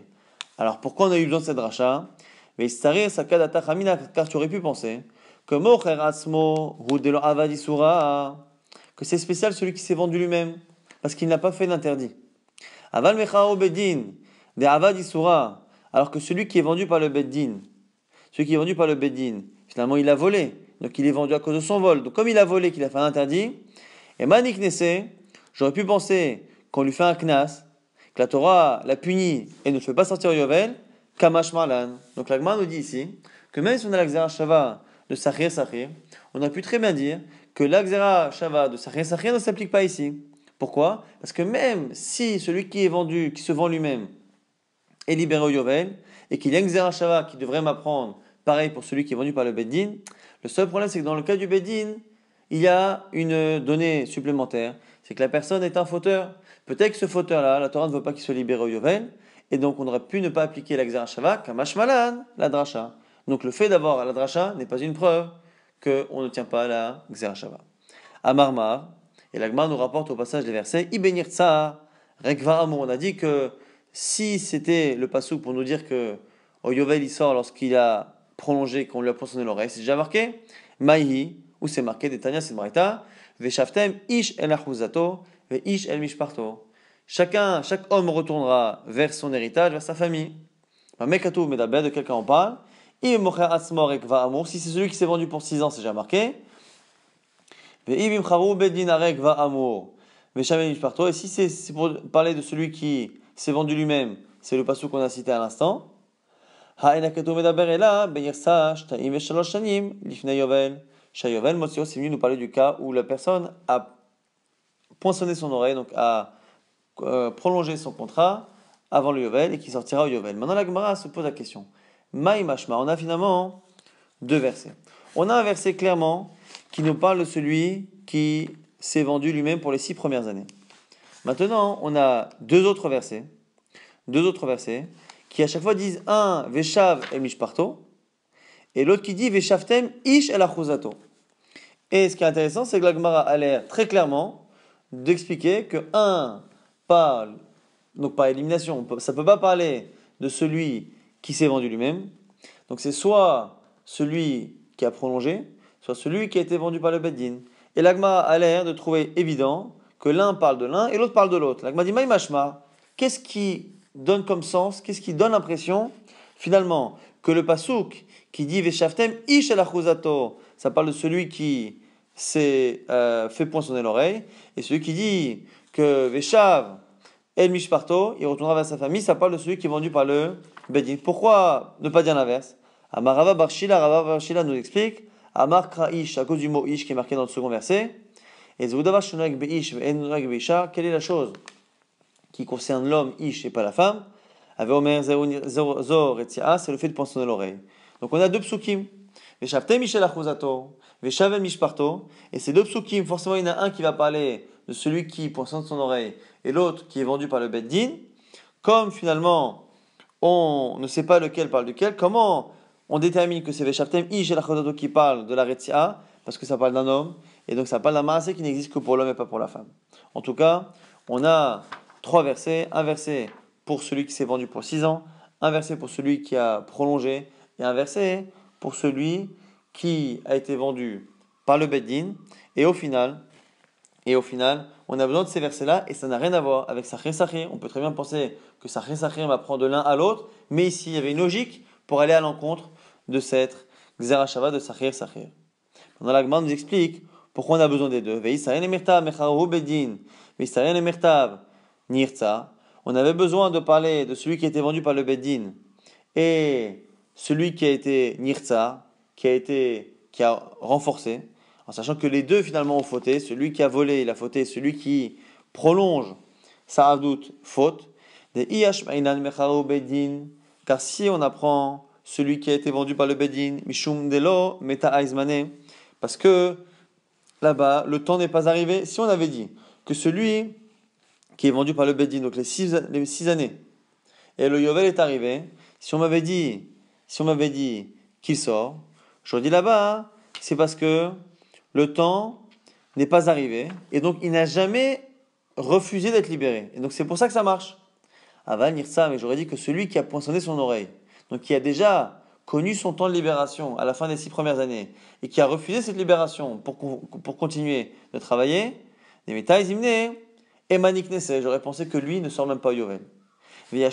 S1: Alors pourquoi on a eu besoin de cette dracha Mais Sakhir, Sakadata Hamina, car tu aurais pu penser que c'est spécial celui qui s'est vendu lui-même, parce qu'il n'a pas fait d'interdit. Aval de alors que celui qui est vendu par le beddin, celui qui est vendu par le beddin, finalement il a volé, donc il est vendu à cause de son vol. Donc comme il a volé, qu'il a fait un interdit, et manik j'aurais pu penser qu'on lui fait un knas, que la Torah la punit et ne fait pas sortir Yovel, kamash malan. Donc l'agma nous dit ici que même si on a la shava de Sahir Sahir, on a pu très bien dire que l'Axera Shava de Sahir Sahir ne s'applique pas ici. Pourquoi Parce que même si celui qui est vendu, qui se vend lui-même, est libéré au Yovel, et qu'il y a un Xera Shava qui devrait m'apprendre, pareil pour celui qui est vendu par le Beddin, le seul problème c'est que dans le cas du Beddin, il y a une donnée supplémentaire, c'est que la personne est un fauteur. Peut-être que ce fauteur-là, la Torah ne veut pas qu'il soit libéré au Yovel, et donc on aurait pu ne pas appliquer l'axera Shava qu'à la Dracha. Donc le fait d'avoir la dracha n'est pas une preuve qu'on ne tient pas à la Xerashava. Amarmar, et l'Agma nous rapporte au passage des versets Ibenir On a dit que si c'était le passou pour nous dire que Yovel il sort lorsqu'il a prolongé, qu'on lui a son l'oreille, c'est déjà marqué Maïhi, où c'est marqué Detania Ish El Ve Ish El Chacun, chaque homme retournera vers son héritage, vers sa famille. Mekatou de quelqu'un en parle si c'est celui qui s'est vendu pour 6 ans, c'est déjà marqué. Ben ben et si c'est pour parler de celui qui s'est vendu lui-même, c'est le passou qu'on a cité à l'instant. Shayovel Motsio, c'est venu nous parler du cas où la personne a poinçonné son oreille, donc a euh, prolongé son contrat avant le Yovel et qui sortira au Yovel. Maintenant, la Gemara se pose la question. Maïmashma. On a finalement deux versets. On a un verset clairement qui nous parle de celui qui s'est vendu lui-même pour les six premières années. Maintenant, on a deux autres versets, deux autres versets qui à chaque fois disent un Veshav et Mishparto et l'autre qui dit Veshavtem Ish el Et ce qui est intéressant, c'est que l'Agmara a l'air très clairement d'expliquer que un parle, donc par élimination, ça ne peut pas parler de celui qui s'est vendu lui-même. Donc c'est soit celui qui a prolongé, soit celui qui a été vendu par le Beddin. Et l'agma a l'air de trouver évident que l'un parle de l'un et l'autre parle de l'autre. L'agma dit Maïmashma, qu'est-ce qui donne comme sens, qu'est-ce qui donne l'impression, finalement, que le pasouk qui dit Veshaftem ish ça parle de celui qui s'est euh, fait poinçonner l'oreille, et celui qui dit que Veshav el mishparto, il retournera vers sa famille, ça parle de celui qui est vendu par le Bedin. Pourquoi ne pas dire l'inverse Amarava Barshila, Barshila nous explique Amar Ish, à cause du mot Ish qui est marqué dans le second verset. Et Zeudava Shunag Beish, Enunag Beisha, quelle est la chose qui concerne l'homme Ish et pas la femme Omer Zor et c'est le fait de dans l'oreille. Donc on a deux psukim. Veshavte Michel Achuzato, Mishparto. Et ces deux psukim, forcément il y en a un qui va parler de celui qui poinçonne son oreille et l'autre qui est vendu par le Beddin. Comme finalement on ne sait pas lequel parle duquel, comment on détermine que c'est Veshartem la qui parle de la Retia, parce que ça parle d'un homme, et donc ça parle d'un maasé qui n'existe que pour l'homme et pas pour la femme. En tout cas, on a trois versets, un verset pour celui qui s'est vendu pour six ans, un verset pour celui qui a prolongé, et un verset pour celui qui a été vendu par le Beddin, et au final, et au final, on a besoin de ces versets-là et ça n'a rien à voir avec sa Sakhir ». On peut très bien penser que Sakhir, Sakhir » va prendre de l'un à l'autre, mais ici, il y avait une logique pour aller à l'encontre de cette Xerashava de Sakhir, Sakhir ». Pendant on nous explique pourquoi on a besoin des deux. On avait besoin de parler de celui qui a été vendu par le Bedin et celui qui a été Nirza, qui a été qui a renforcé en sachant que les deux finalement ont fauté, celui qui a volé, il a fauté, celui qui prolonge sa doute faute. Car si on apprend celui qui a été vendu par le bedin, parce que là-bas le temps n'est pas arrivé. Si on avait dit que celui qui est vendu par le bedin, donc les six, années, et le yovel est arrivé, si on m'avait dit, si on m'avait dit qu'il sort, j'aurais dit là-bas, c'est parce que le temps n'est pas arrivé, et donc il n'a jamais refusé d'être libéré. Et donc c'est pour ça que ça marche. Aval Nirsa, mais j'aurais dit que celui qui a poinçonné son oreille, donc qui a déjà connu son temps de libération à la fin des six premières années, et qui a refusé cette libération pour, continuer de travailler, métailles et manikné, j'aurais pensé que lui ne sort même pas Yovel. Mais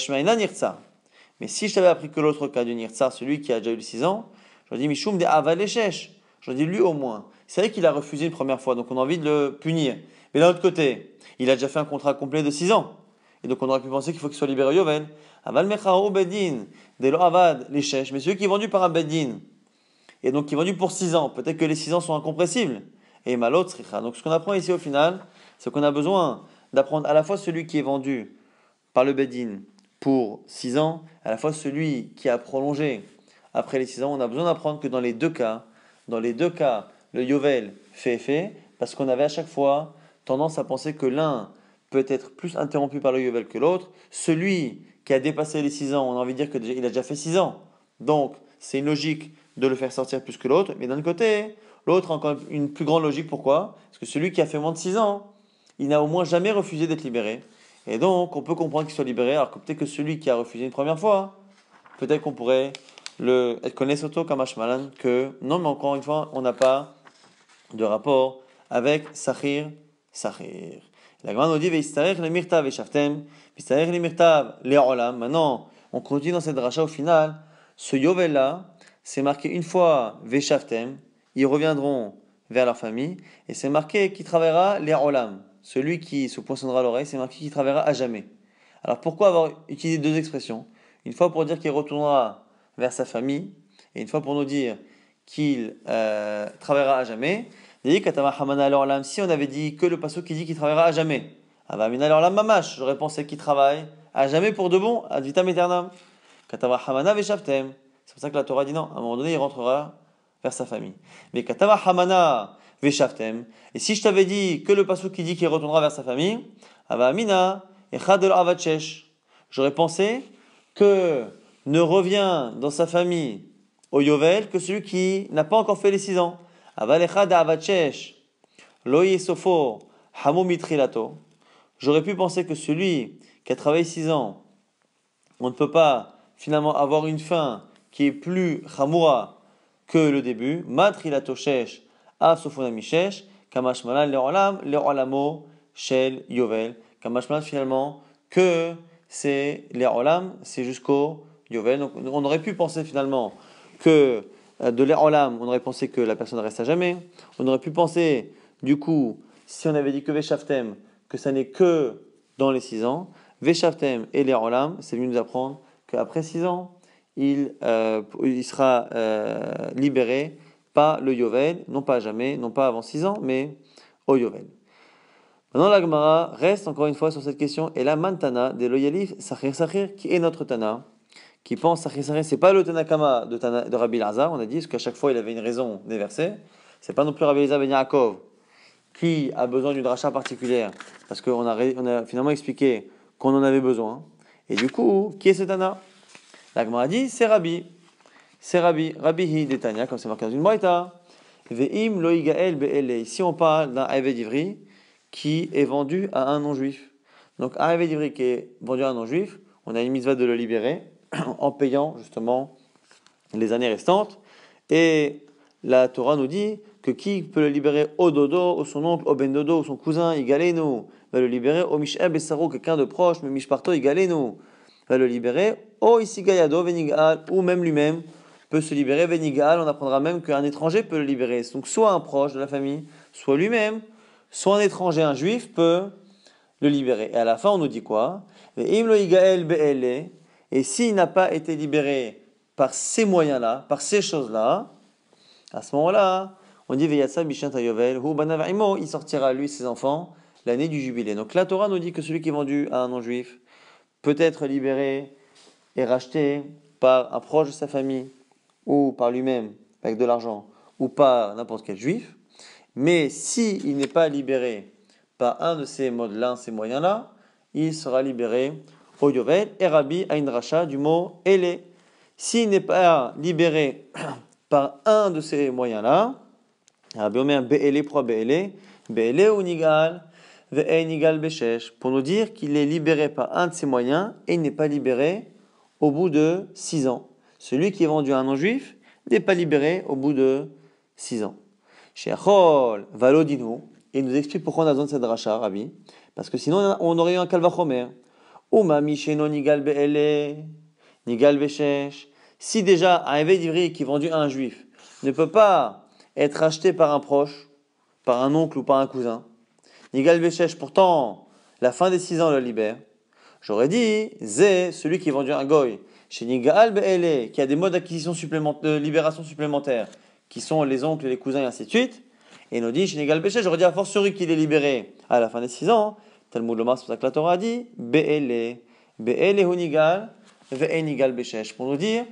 S1: si je t'avais appris que l'autre cas du Nirsa, celui qui a déjà eu six ans, j'aurais dit Mishum de Aval je dis lui au moins. C'est vrai qu'il a refusé une première fois, donc on a envie de le punir. Mais d'un autre côté, il a déjà fait un contrat complet de 6 ans. Et donc on aurait pu penser qu'il faut qu'il soit libéré Yovel. Aval mechao bedin, delo avad, les mais celui qui est vendu par un bedin. Et donc qui est vendu pour 6 ans. Peut-être que les 6 ans sont incompressibles. Et malot Donc ce qu'on apprend ici au final, c'est qu'on a besoin d'apprendre à la fois celui qui est vendu par le bedin pour 6 ans, à la fois celui qui a prolongé après les 6 ans. On a besoin d'apprendre que dans les deux cas, dans les deux cas, le Yovel fait effet parce qu'on avait à chaque fois tendance à penser que l'un peut être plus interrompu par le Yovel que l'autre. Celui qui a dépassé les 6 ans, on a envie de dire qu'il a déjà fait 6 ans. Donc, c'est une logique de le faire sortir plus que l'autre. Mais d'un côté, l'autre a encore une plus grande logique. Pourquoi Parce que celui qui a fait moins de 6 ans, il n'a au moins jamais refusé d'être libéré. Et donc, on peut comprendre qu'il soit libéré, alors que peut-être que celui qui a refusé une première fois, peut-être qu'on pourrait le comme Ashmalan que non, mais encore une fois, on n'a pas de rapport avec Sahir, Sahir. La grande nous dit le Mirtav et Shaftem, le Mirtav, le Maintenant, on continue dans cette rachat au final. Ce Yovel là, c'est marqué une fois Veshaftem, ils reviendront vers leur famille, et c'est marqué qui travaillera les Celui qui se poinçonnera l'oreille, c'est marqué qui travaillera à jamais. Alors pourquoi avoir utilisé deux expressions Une fois pour dire qu'il retournera vers sa famille, et une fois pour nous dire qu'il euh, travaillera à jamais, si on avait dit que le passo qui dit qu'il travaillera à jamais, j'aurais pensé qu'il travaille à jamais pour de bon, ad vitam aeternam. C'est pour ça que la Torah dit non, à un moment donné, il rentrera vers sa famille. Mais Et si je t'avais dit que le passo qui dit qu'il retournera vers sa famille, avamina et avachesh. J'aurais pensé que ne revient dans sa famille au Yovel que celui qui n'a pas encore fait les six ans. mitrilato. J'aurais pu penser que celui qui a travaillé six ans, on ne peut pas finalement avoir une fin qui est plus chamoura que le début. Matrilato shesh afsofonamishesh kamashmalan le'olam le'olamo shel yovel. Kamashmalan finalement que c'est les olam, c'est jusqu'au on aurait pu penser finalement que euh, de l'air olam, on aurait pensé que la personne reste à jamais. On aurait pu penser, du coup, si on avait dit que Veshaftem, que ça n'est que dans les six ans, Veshaftem et l'air olam, c'est venu nous apprendre qu'après six ans, il, euh, sera euh, libéré, par le Yovel, non pas jamais, non pas avant six ans, mais au Yovel. Maintenant, la Gemara reste encore une fois sur cette question. Et la Mantana des Loyalif Sachir Sachir, qui est notre Tana qui pense à ce c'est pas le Tanakama de, Tana, de Rabbi Lazar, on a dit, parce qu'à chaque fois il avait une raison des versets. C'est pas non plus Rabbi Lazar Ben Yaakov qui a besoin d'une rachat particulière, parce qu'on a, finalement expliqué qu'on en avait besoin. Et du coup, qui est ce Tana L'Agma a dit, c'est Rabbi. C'est Rabbi. Rabbi hi Tania, comme c'est marqué dans une Moïta. Ve'im el be'ele. Ici on parle d'un Aïved ivri qui est vendu à un non-juif. Donc un Aved ivri qui est vendu à un non-juif, on a une mitzvah de le libérer en payant justement les années restantes. Et la Torah nous dit que qui peut le libérer au dodo, ou son oncle, au ben dodo, son cousin, Igaleno va le libérer au Mishab ben et quelqu'un de proche, mais mishparto, nous va le libérer au isigayado, venigal, ou même lui-même peut se libérer, venigal, on apprendra même qu'un étranger peut le libérer. Donc soit un proche de la famille, soit lui-même, soit un étranger, un juif peut le libérer. Et à la fin, on nous dit quoi? Imlo et s'il n'a pas été libéré par ces moyens-là, par ces choses-là, à ce moment-là, on dit Veyatsa Tayovel, il sortira lui ses enfants l'année du jubilé. Donc la Torah nous dit que celui qui est vendu à un non-juif peut être libéré et racheté par un proche de sa famille ou par lui-même avec de l'argent ou par n'importe quel juif. Mais s'il n'est pas libéré par un de ces modes-là, ces moyens-là, il sera libéré au Yovel, et Rabbi Racha du mot Elé. S'il n'est pas libéré par un de ces moyens-là, Rabbi Omer Be'elé, pourquoi Be'elé Be'elé ou Nigal Ve'enigal négal Beshesh, pour nous dire qu'il est libéré par un de ces moyens et il n'est pas libéré au bout de six ans. Celui qui est vendu à un non-juif n'est pas libéré au bout de six ans. Chez Achol, nous et il nous explique pourquoi on a besoin de cette rachat, Rabbi, parce que sinon on aurait eu un calvachomer. Oma Misheno Nigal Be'ele, Nigal Si déjà un évêque qui vendu à un juif ne peut pas être acheté par un proche, par un oncle ou par un cousin, Nigal Be'shesh, pourtant, la fin des six ans le libère. J'aurais dit, Zé, celui qui vendu un goy, chez Nigal Be'ele, qui a des modes d'acquisition supplémentaire, de libération supplémentaire, qui sont les oncles, et les cousins et ainsi de suite, et nous dit, chez Nigal j'aurais dit à force fortiori qu'il est libéré à la fin des six ans, Talmud pour la Torah dit Pour nous dire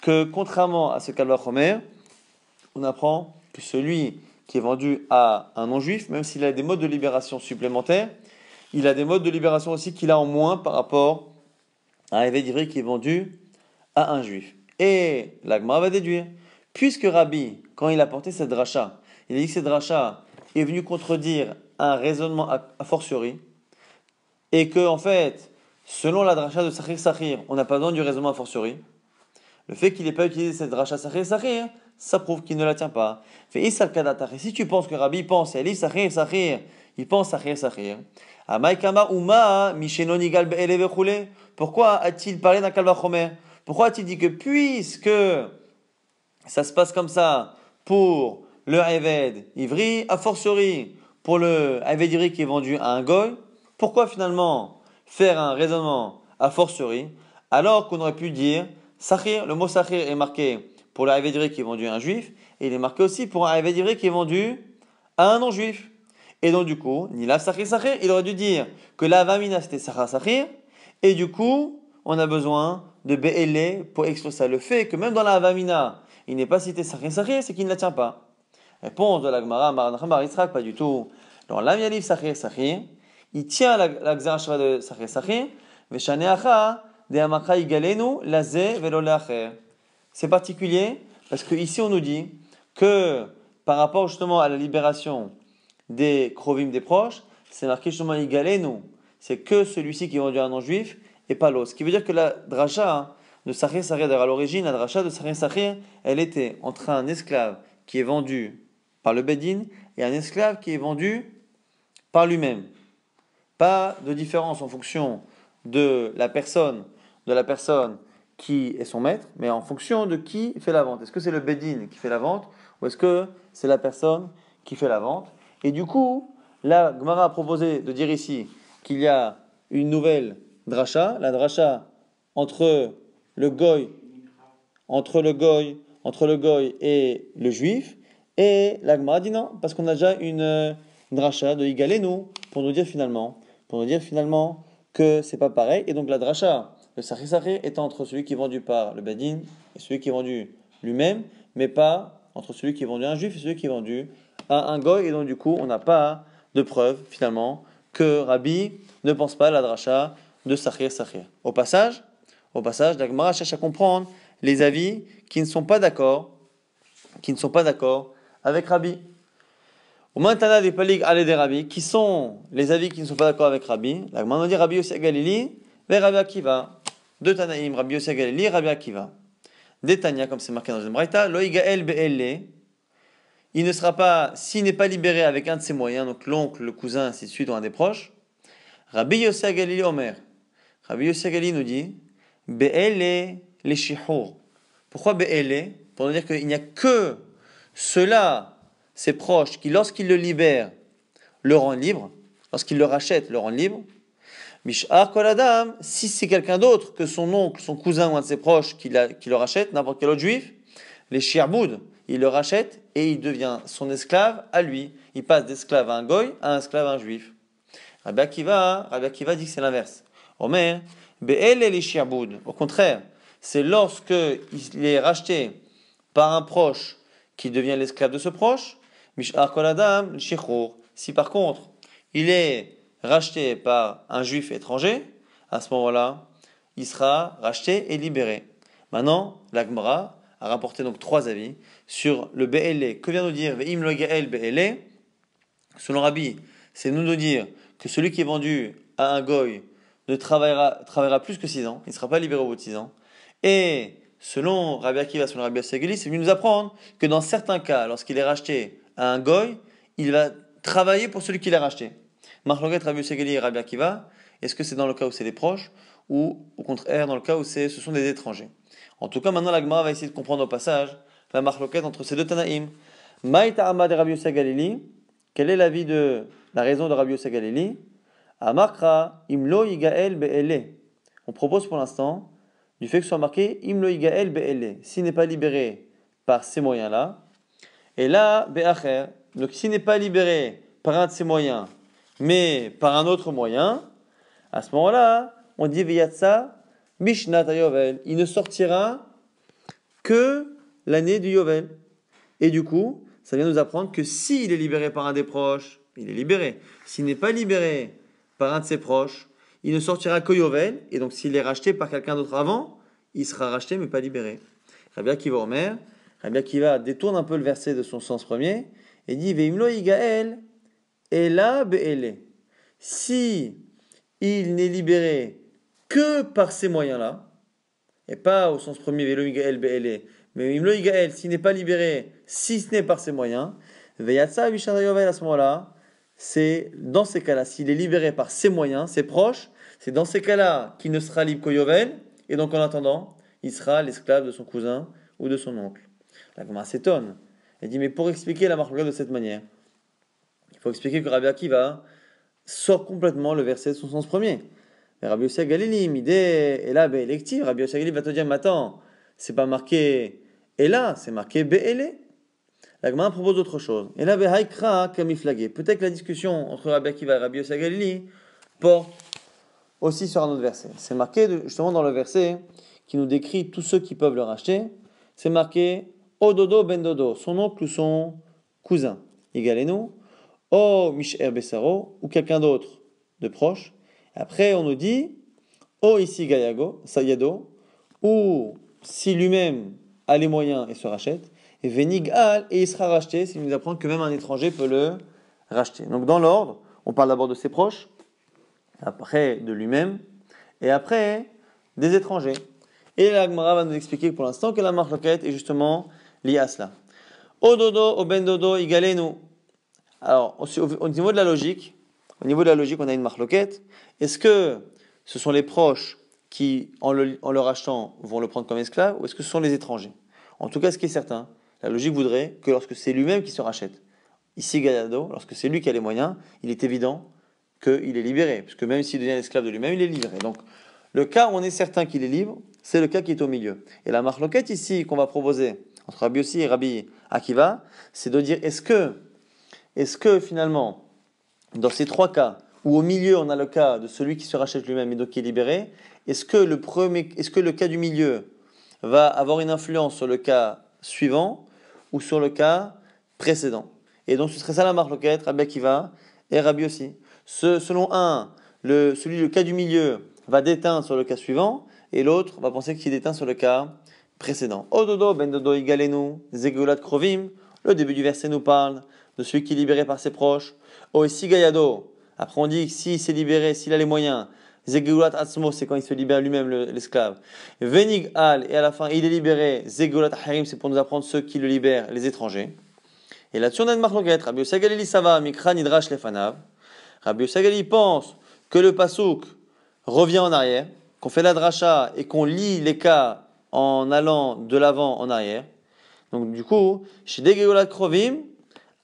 S1: que contrairement à ce qu'Allah Chomer, on apprend que celui qui est vendu à un non-juif, même s'il a des modes de libération supplémentaires, il a des modes de libération aussi qu'il a en moins par rapport à un évêque qui est vendu à un juif. Et l'Agma va déduire, puisque Rabbi, quand il a porté cette dracha, il a dit que cette dracha est venue contredire un raisonnement a fortiori, et que, en fait, selon la dracha de Sakhir-Sakhir, on n'a pas besoin du raisonnement a fortiori, le fait qu'il n'ait pas utilisé cette dracha Sakhir-Sakhir, ça prouve qu'il ne la tient pas. Fait Si tu penses que Rabbi pense à Elif Sahir il pense Sahir Sahir. Amaikama Uma, Pourquoi a-t-il parlé d'un romer? Pourquoi a-t-il dit que puisque ça se passe comme ça pour le Eved Ivri, a fortiori pour le Eved Ivri qui est vendu à un Goy, pourquoi finalement faire un raisonnement à fortiori alors qu'on aurait pu dire le mot Sahir est marqué pour la qui est vendu à un juif et il est marqué aussi pour un Havédré qui est vendu à un non-juif. Et donc du coup, la sakhir sakhir » il aurait dû dire que la Vamina c'était sakhir sakhir » et du coup, on a besoin de BLE pour exprimer ça. Le fait que même dans la il n'est pas cité sakhir sakhir » c'est qu'il ne la tient pas. Réponse de la Gemara, Maran pas du tout. Dans la sakhir sakhir » il tient la, Igalenu, velo C'est particulier parce que ici on nous dit que par rapport justement à la libération des Krovim des proches, c'est marqué justement Igalenu, c'est que celui-ci qui est vendu à un non-juif et pas l'autre. Ce qui veut dire que la dracha hein, de Sachir d'ailleurs à l'origine, la dracha de Sachir Sachir, elle était entre un esclave qui est vendu par le Bedin et un esclave qui est vendu par lui-même de différence en fonction de la personne, de la personne qui est son maître, mais en fonction de qui fait la vente. Est-ce que c'est le Bedin qui fait la vente ou est-ce que c'est la personne qui fait la vente Et du coup, la Gmara a proposé de dire ici qu'il y a une nouvelle dracha, la dracha entre le goy, entre le goy, entre le goy et le juif, et la Gemara dit non, parce qu'on a déjà une, dracha de nous, pour nous dire finalement pour nous dire finalement que c'est pas pareil. Et donc la dracha, le sahri est entre celui qui est vendu par le badin et celui qui est vendu lui-même, mais pas entre celui qui est vendu à un juif et celui qui est vendu à un goy. Et donc du coup, on n'a pas de preuve finalement que Rabbi ne pense pas à la dracha de sahri Au passage, au passage, cherche à comprendre les avis qui ne sont pas d'accord, qui ne sont pas d'accord avec Rabbi. Umantana des Palig Alé des Rabbi, qui sont les avis qui ne sont pas d'accord avec Rabbi. La on dit Rabbi Yossi Galili, vers Rabbi Akiva. Deux Tanaïm, Rabbi Yossi Galili, Rabbi Akiva. Détania, comme c'est marqué dans le Braïta, el Be'ele, il ne sera pas, s'il n'est pas libéré avec un de ses moyens, donc l'oncle, le cousin, ainsi de suite, ou un des proches, Rabbi Yossi Galili Omer. Rabbi Yossi Galili nous dit Be'ele les Shihur. Pourquoi Be'ele Pour nous dire qu'il n'y a que cela ses proches qui, lorsqu'il le libère, le rend libre, lorsqu'il le rachète, le rend libre. Mishar si c'est quelqu'un d'autre que son oncle, son cousin ou un de ses proches qui, qui le rachète, n'importe quel autre juif, les Shirboud, il le rachète et il devient son esclave à lui. Il passe d'esclave à un goy à un esclave à un juif. Rabbi Akiva, dit que c'est l'inverse. Omer, elle les Au contraire, c'est lorsque il est racheté par un proche qui devient l'esclave de ce proche, si par contre, il est racheté par un juif étranger, à ce moment-là, il sera racheté et libéré. Maintenant, l'Agmara a rapporté donc trois avis sur le BLE. Que vient nous dire Ve'im Logael BLE Selon Rabbi, c'est nous de dire que celui qui est vendu à un goy ne travaillera, plus que six ans, il ne sera pas libéré au bout de 6 ans. Et selon Rabbi Akiva, selon Rabbi c'est venu nous apprendre que dans certains cas, lorsqu'il est racheté à un goy, il va travailler pour celui qui l'a racheté. Marloquet, Rabbi Rabbi Akiva, est-ce que c'est dans le cas où c'est des proches ou au contraire dans le cas où ce sont des étrangers En tout cas, maintenant, l'agma va essayer de comprendre au passage la Marloquet entre ces deux tanaim. Maïta Amad Rabbi quelle est l'avis de la raison de Rabbi Galili imlo On propose pour l'instant du fait que ce soit marqué imlo igael S'il n'est pas libéré par ces moyens-là, et là, Be'acher, donc s'il n'est pas libéré par un de ses moyens, mais par un autre moyen, à ce moment-là, on dit Veyatsa Mishnat Yovel. Il ne sortira que l'année du Yovel. Et du coup, ça vient nous apprendre que s'il est libéré par un des proches, il est libéré. S'il n'est pas libéré par un de ses proches, il ne sortira que Yovel. Et donc, s'il est racheté par quelqu'un d'autre avant, il sera racheté mais pas libéré. Rabbi Akiva Omer, qui va détourne un peu le verset de son sens premier et dit Veimlo Igael Ela Be'ele. Si il n'est libéré que par ces moyens-là, et pas au sens premier Veimlo Igael Be'ele, mais Veimlo s'il n'est pas libéré, si ce n'est par ces moyens, Veyatsa Yovel à ce moment-là, c'est dans ces cas-là, s'il est libéré par ces moyens, ses proches, c'est dans ces cas-là qu'il ne sera libre qu'au Yovel, et donc en attendant, il sera l'esclave de son cousin ou de son oncle. La s'étonne. Elle dit, mais pour expliquer la marque de cette manière, il faut expliquer que Rabbi Akiva sort complètement le verset de son sens premier. Mais Rabbi Yossi Galili, et là Rabbi Yossi Galili va te dire, mais attends, c'est pas marqué et là c'est marqué Be'ele. La propose autre chose. Et là Be'haikra, Kamiflagé. Peut-être que la discussion entre Rabbi Akiva et Rabbi Yossi porte aussi sur un autre verset. C'est marqué justement dans le verset qui nous décrit tous ceux qui peuvent le racheter. C'est marqué dodo ben dodo, son oncle ou son cousin, égalé nous O Michel Bessaro, ou quelqu'un d'autre de proche. Après, on nous dit O ici Gayago, Sayado, ou si lui-même a les moyens et se rachète, et Venigal, et il sera racheté, s'il nous apprend que même un étranger peut le racheter. Donc, dans l'ordre, on parle d'abord de ses proches, après de lui-même, et après des étrangers. Et la va nous expliquer pour l'instant que la marque est justement lié à cela. Ododo, obendodo, igalenu. Alors, au, niveau de la logique, au niveau de la logique, on a une marloquette. Est-ce que ce sont les proches qui, en le, rachetant, vont le prendre comme esclave, ou est-ce que ce sont les étrangers En tout cas, ce qui est certain, la logique voudrait que lorsque c'est lui-même qui se rachète, ici Galado, lorsque c'est lui qui a les moyens, il est évident qu'il est libéré, puisque même s'il devient esclave de lui-même, il est libéré. Donc, le cas où on est certain qu'il est libre, c'est le cas qui est au milieu. Et la marloquette ici qu'on va proposer, entre Rabbi aussi et Rabbi Akiva, c'est de dire est-ce que, est que finalement, dans ces trois cas, où au milieu on a le cas de celui qui se rachète lui-même et donc qui est libéré, est-ce que, le premier, est-ce que le cas du milieu va avoir une influence sur le cas suivant ou sur le cas précédent Et donc ce serait ça la marque entre Rabbi Akiva et Rabbi aussi. selon un, le, celui, le cas du milieu va déteindre sur le cas suivant et l'autre va penser qu'il déteint sur le cas précédent. Ododo ben dodo igalenu, zegulat krovim. Le début du verset nous parle de celui qui est libéré par ses proches. O oh, gayado. Après on dit que s'il s'est libéré, s'il a les moyens. Zegulat atzmo, c'est quand il se libère lui-même l'esclave. Venig al, et à la fin il est libéré. Zegulat harim, c'est pour nous apprendre ceux qui le libèrent, les étrangers. Et là-dessus on a une marque Rabbi Osagali Sava, Mikra Nidrash Lefanav. Rabbi Osagali pense que le pasouk revient en arrière, qu'on fait la dracha et qu'on lit les cas en allant de l'avant en arrière. Donc du coup, chez Degeolat Krovim,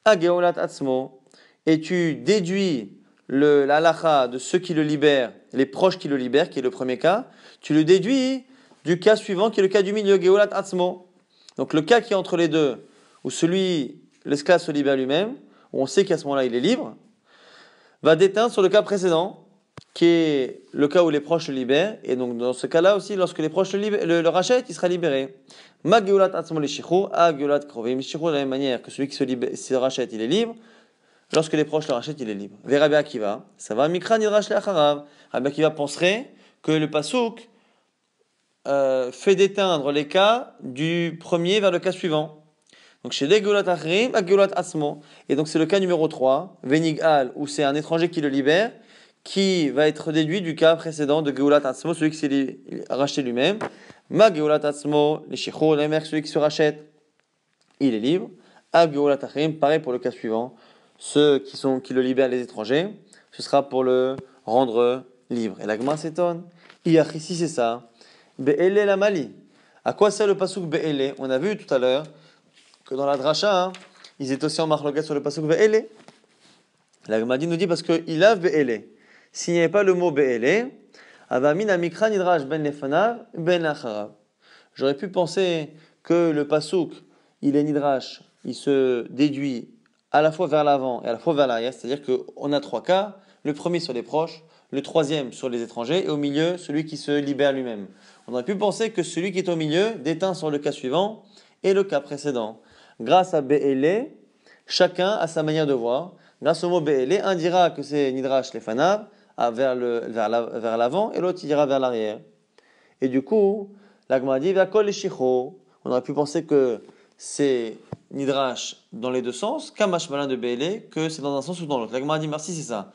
S1: Ageolat Atzmo, et tu déduis le, l'alacha de ceux qui le libèrent, les proches qui le libèrent, qui est le premier cas, tu le déduis du cas suivant qui est le cas du milieu, Geolat Atzmo. Donc le cas qui est entre les deux, où celui, l'esclave se libère lui-même, où on sait qu'à ce moment-là il est libre, va déteindre sur le cas précédent, qui est le cas où les proches le libèrent. Et donc, dans ce cas-là aussi, lorsque les proches le, rachètent, il sera libéré. Ma geulat atzmo a geulat krovim de la même manière que celui qui se, libère, se rachète, il est libre. Lorsque les proches le rachètent, il est libre. Verabé kiva »« ça va mikra nidrash le'acharav. Rabbi kiva » penserait que le pasouk euh, fait d'éteindre les cas du premier vers le cas suivant. Donc chez Degulat Geulat Achrim, Geulat Atzmo. Et donc c'est le cas numéro 3, Venig Al, où c'est un étranger qui le libère qui va être déduit du cas précédent de Geulat Atzmo, celui qui s'est racheté lui-même. Ma Geulat Atzmo, les mères, celui qui se rachète, il est libre. A Geulat pareil pour le cas suivant, ceux qui, sont, qui le libèrent les étrangers, ce sera pour le rendre libre. Et l'agma s'étonne. Iach, ici c'est ça. Be'ele la Mali. À quoi sert le pasuk Be'ele On a vu tout à l'heure que dans la dracha, ils étaient aussi en marloquette sur le pasuk Be'ele. L'agma dit nous dit parce que a Be'ele s'il n'y avait pas le mot Be'ele, ah bah, Ben Lefanav Ben J'aurais pu penser que le Pasouk, il est Nidrash, il se déduit à la fois vers l'avant et à la fois vers l'arrière, c'est-à-dire qu'on a trois cas, le premier sur les proches, le troisième sur les étrangers, et au milieu, celui qui se libère lui-même. On aurait pu penser que celui qui est au milieu déteint sur le cas suivant et le cas précédent. Grâce à Be'ele, chacun a sa manière de voir. Grâce au mot Be'ele, un dira que c'est Nidrash Lefanav, vers l'avant vers et l'autre ira vers l'arrière. Et du coup, l'agma dit On aurait pu penser que c'est Nidrash dans les deux sens, Kamash Malin de Bélé, que c'est dans un sens ou dans l'autre. L'agma dit Merci, c'est ça.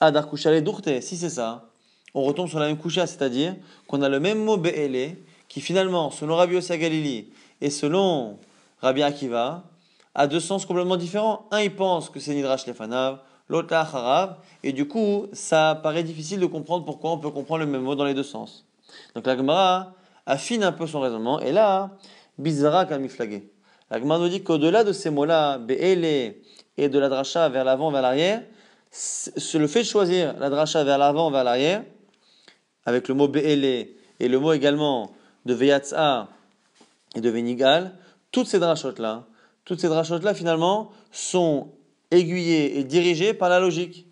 S1: Adar si c'est ça, on retombe sur la même Kusha, c'est-à-dire qu'on a le même mot Bélé qui finalement, selon Rabbi Osa Galili et selon Rabbi Akiva, a deux sens complètement différents. Un, il pense que c'est Nidrash Lefanav Lota Harav. Et du coup, ça paraît difficile de comprendre pourquoi on peut comprendre le même mot dans les deux sens. Donc la Gemara affine un peu son raisonnement. Et là, Bizarra Kamiflagé. La Gemara nous dit qu'au-delà de ces mots-là, Be'ele et de la dracha vers l'avant, vers l'arrière, le fait de choisir la dracha vers l'avant, vers l'arrière, avec le mot Be'ele et le mot également de Veyatsa et de Venigal, toutes ces drachotes-là, toutes ces drachotes-là finalement sont aiguillé et dirigé par la logique.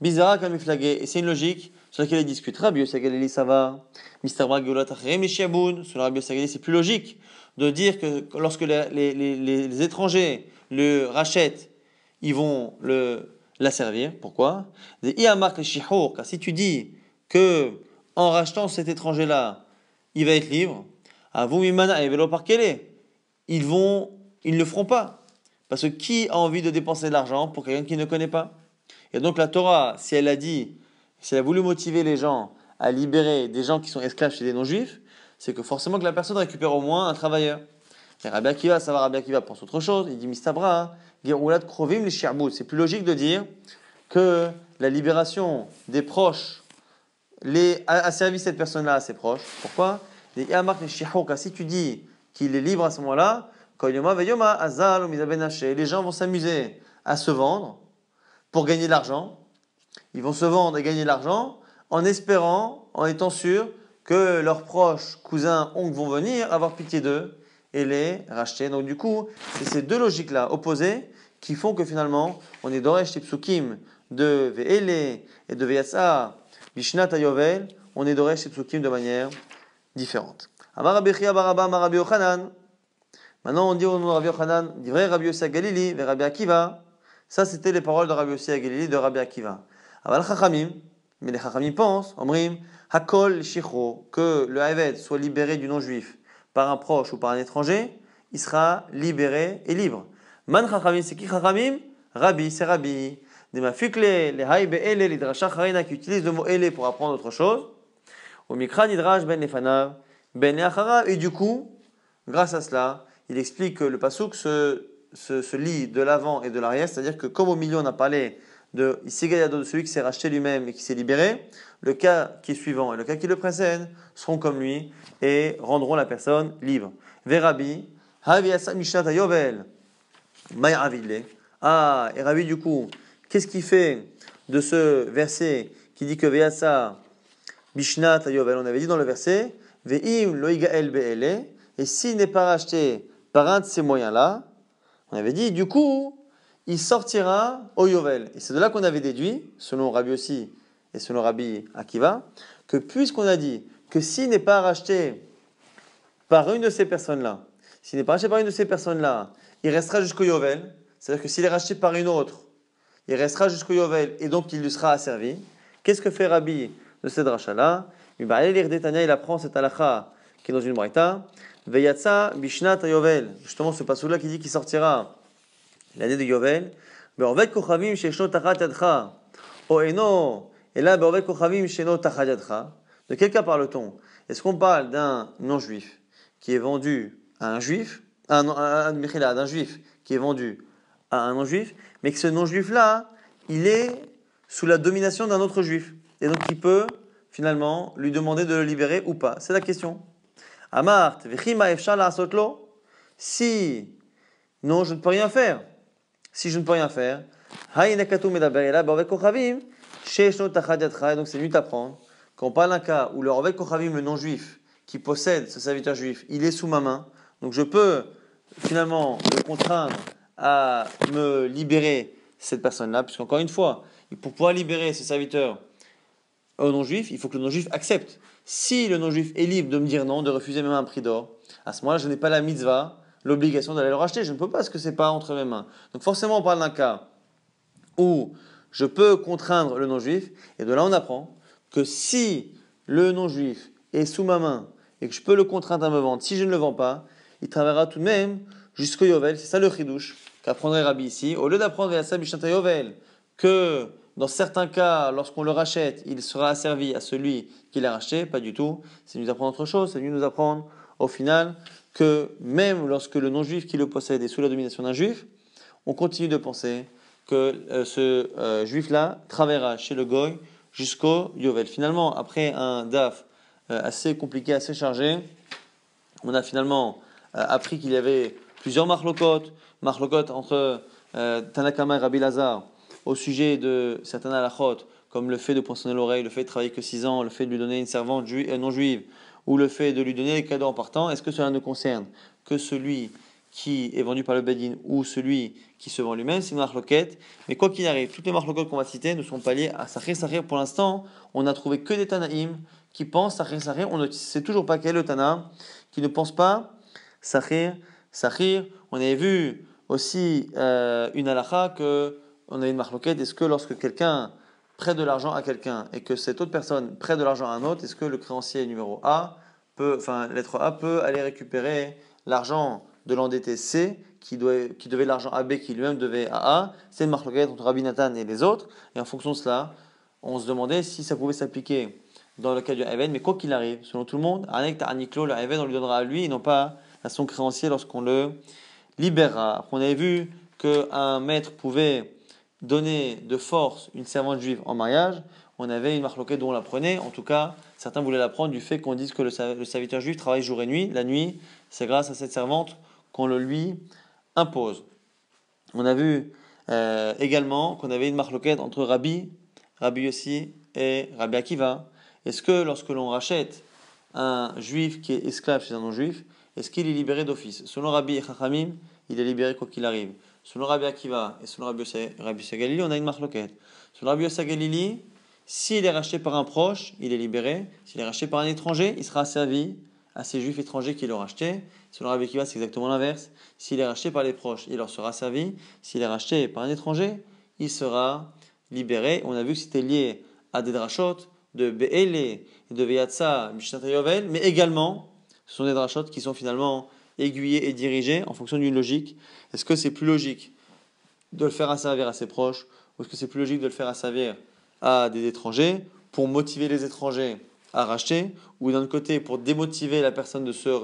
S1: Bizarre comme il et c'est une logique sur laquelle il discute. Rabbi Yossi ça va. Mister Bragulat, Remishabun. Sur Rabbi Yossi c'est plus logique de dire que lorsque les, étrangers le rachètent, ils vont le, la servir. Pourquoi Car si tu dis que en rachetant cet étranger-là, il va être libre, à vous, Mimana et Velo Parkelé, ils vont, ils ne le feront pas. Parce que qui a envie de dépenser de l'argent pour quelqu'un qui ne connaît pas Et donc la Torah, si elle a dit, si elle a voulu motiver les gens à libérer des gens qui sont esclaves chez des non-juifs, c'est que forcément que la personne récupère au moins un travailleur. Et Rabbi Akiva, ça va, Rabbi Akiva pense autre chose. Il dit Mistabra, Geroulat Krovim les C'est plus logique de dire que la libération des proches les, a, servi cette personne-là à ses proches. Pourquoi Si tu dis qu'il est libre à ce moment-là, ben les gens vont s'amuser à se vendre pour gagner de l'argent. Ils vont se vendre et gagner de l'argent en espérant, en étant sûrs que leurs proches, cousins, oncles vont venir avoir pitié d'eux et les racheter. Donc du coup, c'est ces deux logiques-là opposées qui font que finalement, on est dans Tsukim de Ve'ele et de Ve'yatsa, Mishnat on est dans Tsukim de manière différente. Baraba, Marabi Ochanan. Maintenant, on dit au nom de Rabbi Yochanan, vrai Rabbi Yossi Galili, Rabbi Akiva. Ça, c'était les paroles de Rabbi Yossi Galili, de Rabbi Akiva. Aval Chachamim, mais les Chachamim pensent, Omrim, Hakol Shichro, que le Haïved soit libéré du nom juif par un proche ou par un étranger, il sera libéré et libre. Man Chachamim, c'est qui Chachamim Rabbi, c'est Rabbi. Des les haïbe ele, les dracha qui utilisent le mot ele pour apprendre autre chose. Omikran mikra nidrash ben lefanav, ben et du coup, grâce à cela, il explique que le pasouk se, se, se lie de l'avant et de l'arrière, c'est-à-dire que comme au milieu on a parlé de de celui qui s'est racheté lui-même et qui s'est libéré, le cas qui est suivant et le cas qui le précède seront comme lui et rendront la personne libre. Verabi, Yovel, Ah, et Rabbi du coup, qu'est-ce qu'il fait de ce verset qui dit que Veasa mishnata Yovel, on avait dit dans le verset, Ve'im Loiga El et s'il n'est pas racheté par un de ces moyens-là, on avait dit, du coup, il sortira au Yovel. Et c'est de là qu'on avait déduit, selon Rabbi aussi et selon Rabbi Akiva, que puisqu'on a dit que s'il n'est pas racheté par une de ces personnes-là, s'il n'est pas racheté par une de ces personnes-là, il restera jusqu'au Yovel. C'est-à-dire que s'il est racheté par une autre, il restera jusqu'au Yovel et donc il lui sera asservi. Qu'est-ce que fait Rabbi de cette rachat-là Il va bah, aller lire Détania, il apprend cette halakha qui est dans une braïta. Veyatsa Bishnat Yovel. Justement, ce passage-là qui dit qu'il sortira l'année de Yovel. Beorvet Kochavim Sheshno Tachat Yadcha. Oh, et là, Beorvet Kochavim Sheshno Tachat De quel cas parle-t-on Est-ce qu'on parle d'un non-juif qui est vendu à un juif, un, à d'un juif qui est vendu à un non-juif, mais que ce non-juif-là, il est sous la domination d'un autre juif. Et donc, il peut finalement lui demander de le libérer ou pas. C'est la question. Amart, Si, non, je ne peux rien faire. Si je ne peux rien faire, Donc c'est lui t'apprendre. Quand on parle d'un cas où le non-juif, qui possède ce serviteur juif, il est sous ma main. Donc je peux finalement le contraindre à me libérer cette personne-là, puisqu'encore une fois, pour pouvoir libérer ce serviteur au non-juif, il faut que le non-juif accepte. Si le non-juif est libre de me dire non, de refuser même un prix d'or, à ce moment-là, je n'ai pas la mitzvah, l'obligation d'aller le racheter. Je ne peux pas parce que ce n'est pas entre mes mains. Donc forcément, on parle d'un cas où je peux contraindre le non-juif. Et de là, on apprend que si le non-juif est sous ma main et que je peux le contraindre à me vendre, si je ne le vends pas, il travaillera tout de même jusqu'au Yovel. C'est ça le chidouche qu'apprendrait Rabbi ici. Au lieu d'apprendre à à Yovel que dans certains cas, lorsqu'on le rachète, il sera asservi à celui qui l'a racheté, pas du tout. C'est nous apprendre autre chose, c'est nous apprendre au final que même lorsque le non-juif qui le possède est sous la domination d'un juif, on continue de penser que euh, ce euh, juif-là travaillera chez le goy jusqu'au Yovel. Finalement, après un DAF euh, assez compliqué, assez chargé, on a finalement appris qu'il y avait plusieurs marlocotes, marlokot entre Tanakama et Rabbi Lazar au sujet de certaines halachot, comme le fait de poinçonner l'oreille, le fait de travailler que 6 ans, le fait de lui donner une servante non juive, euh, ou le fait de lui donner des cadeaux en partant, est-ce que cela ne concerne que celui qui est vendu par le Bedin ou celui qui se vend lui-même, c'est une Mais quoi qu'il arrive, toutes les marloquettes qu'on va citer ne sont pas liées à Sahir Sahir. Pour l'instant, on n'a trouvé que des Tanaïm qui pensent Sahir Sahir. On ne sait toujours pas quel est le Tana qui ne pense pas Sahir Sahir. On avait vu aussi euh, une halakha que on a une marque est-ce que lorsque quelqu'un prête de l'argent à quelqu'un et que cette autre personne prête de l'argent à un autre, est-ce que le créancier numéro A peut, enfin lettre A peut aller récupérer l'argent de l'endetté C qui, doit, qui devait l'argent à B qui lui-même devait à A C'est une loquette entre Rabbi Nathan et les autres. Et en fonction de cela, on se demandait si ça pouvait s'appliquer dans le cas du e mais quoi qu'il arrive, selon tout le monde, à Aniklo, le e on lui donnera à lui et non pas à son créancier lorsqu'on le libérera. On avait vu que un maître pouvait donner de force une servante juive en mariage, on avait une marque dont on la prenait. En tout cas, certains voulaient l'apprendre du fait qu'on dise que le serviteur juif travaille jour et nuit. La nuit, c'est grâce à cette servante qu'on le lui impose. On a vu euh, également qu'on avait une marloquette entre Rabbi, Rabbi Yossi et Rabbi Akiva. Est-ce que lorsque l'on rachète un juif qui est esclave chez un non-juif, est-ce qu'il est libéré d'office Selon Rabbi Chachamim, il est libéré quoi qu'il arrive. Selon Rabbi Akiva et selon Rabbi Galili, on a une marloquette. Selon Rabbi s'il est racheté par un proche, il est libéré. S'il est racheté par un étranger, il sera servi à ces juifs étrangers qui l'ont racheté. Selon Rabbi Akiva, c'est exactement l'inverse. S'il est racheté par les proches, il leur sera servi. S'il est racheté par un étranger, il sera libéré. On a vu que c'était lié à des drachotes de Be'ele, de Veyatsa, Mishnat Yovel, mais également, ce sont des drachotes qui sont finalement aiguillé et dirigé en fonction d'une logique. Est-ce que c'est plus logique de le faire asservir à ses proches ou est-ce que c'est plus logique de le faire asservir à des étrangers pour motiver les étrangers à racheter ou d'un côté pour démotiver la personne de se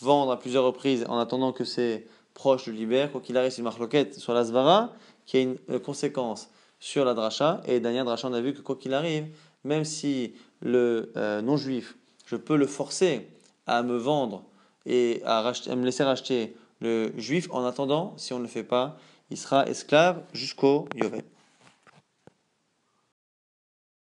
S1: vendre à plusieurs reprises en attendant que ses proches le libèrent, quoi qu'il arrive, c'est une marloquette sur la Svara qui a une euh, conséquence sur la dracha. Et Daniel Dracha, on a vu que quoi qu'il arrive, même si le euh, non-juif, je peux le forcer à me vendre et à, me laisser racheter le juif en attendant, si on ne le fait pas, il sera esclave jusqu'au Yovel.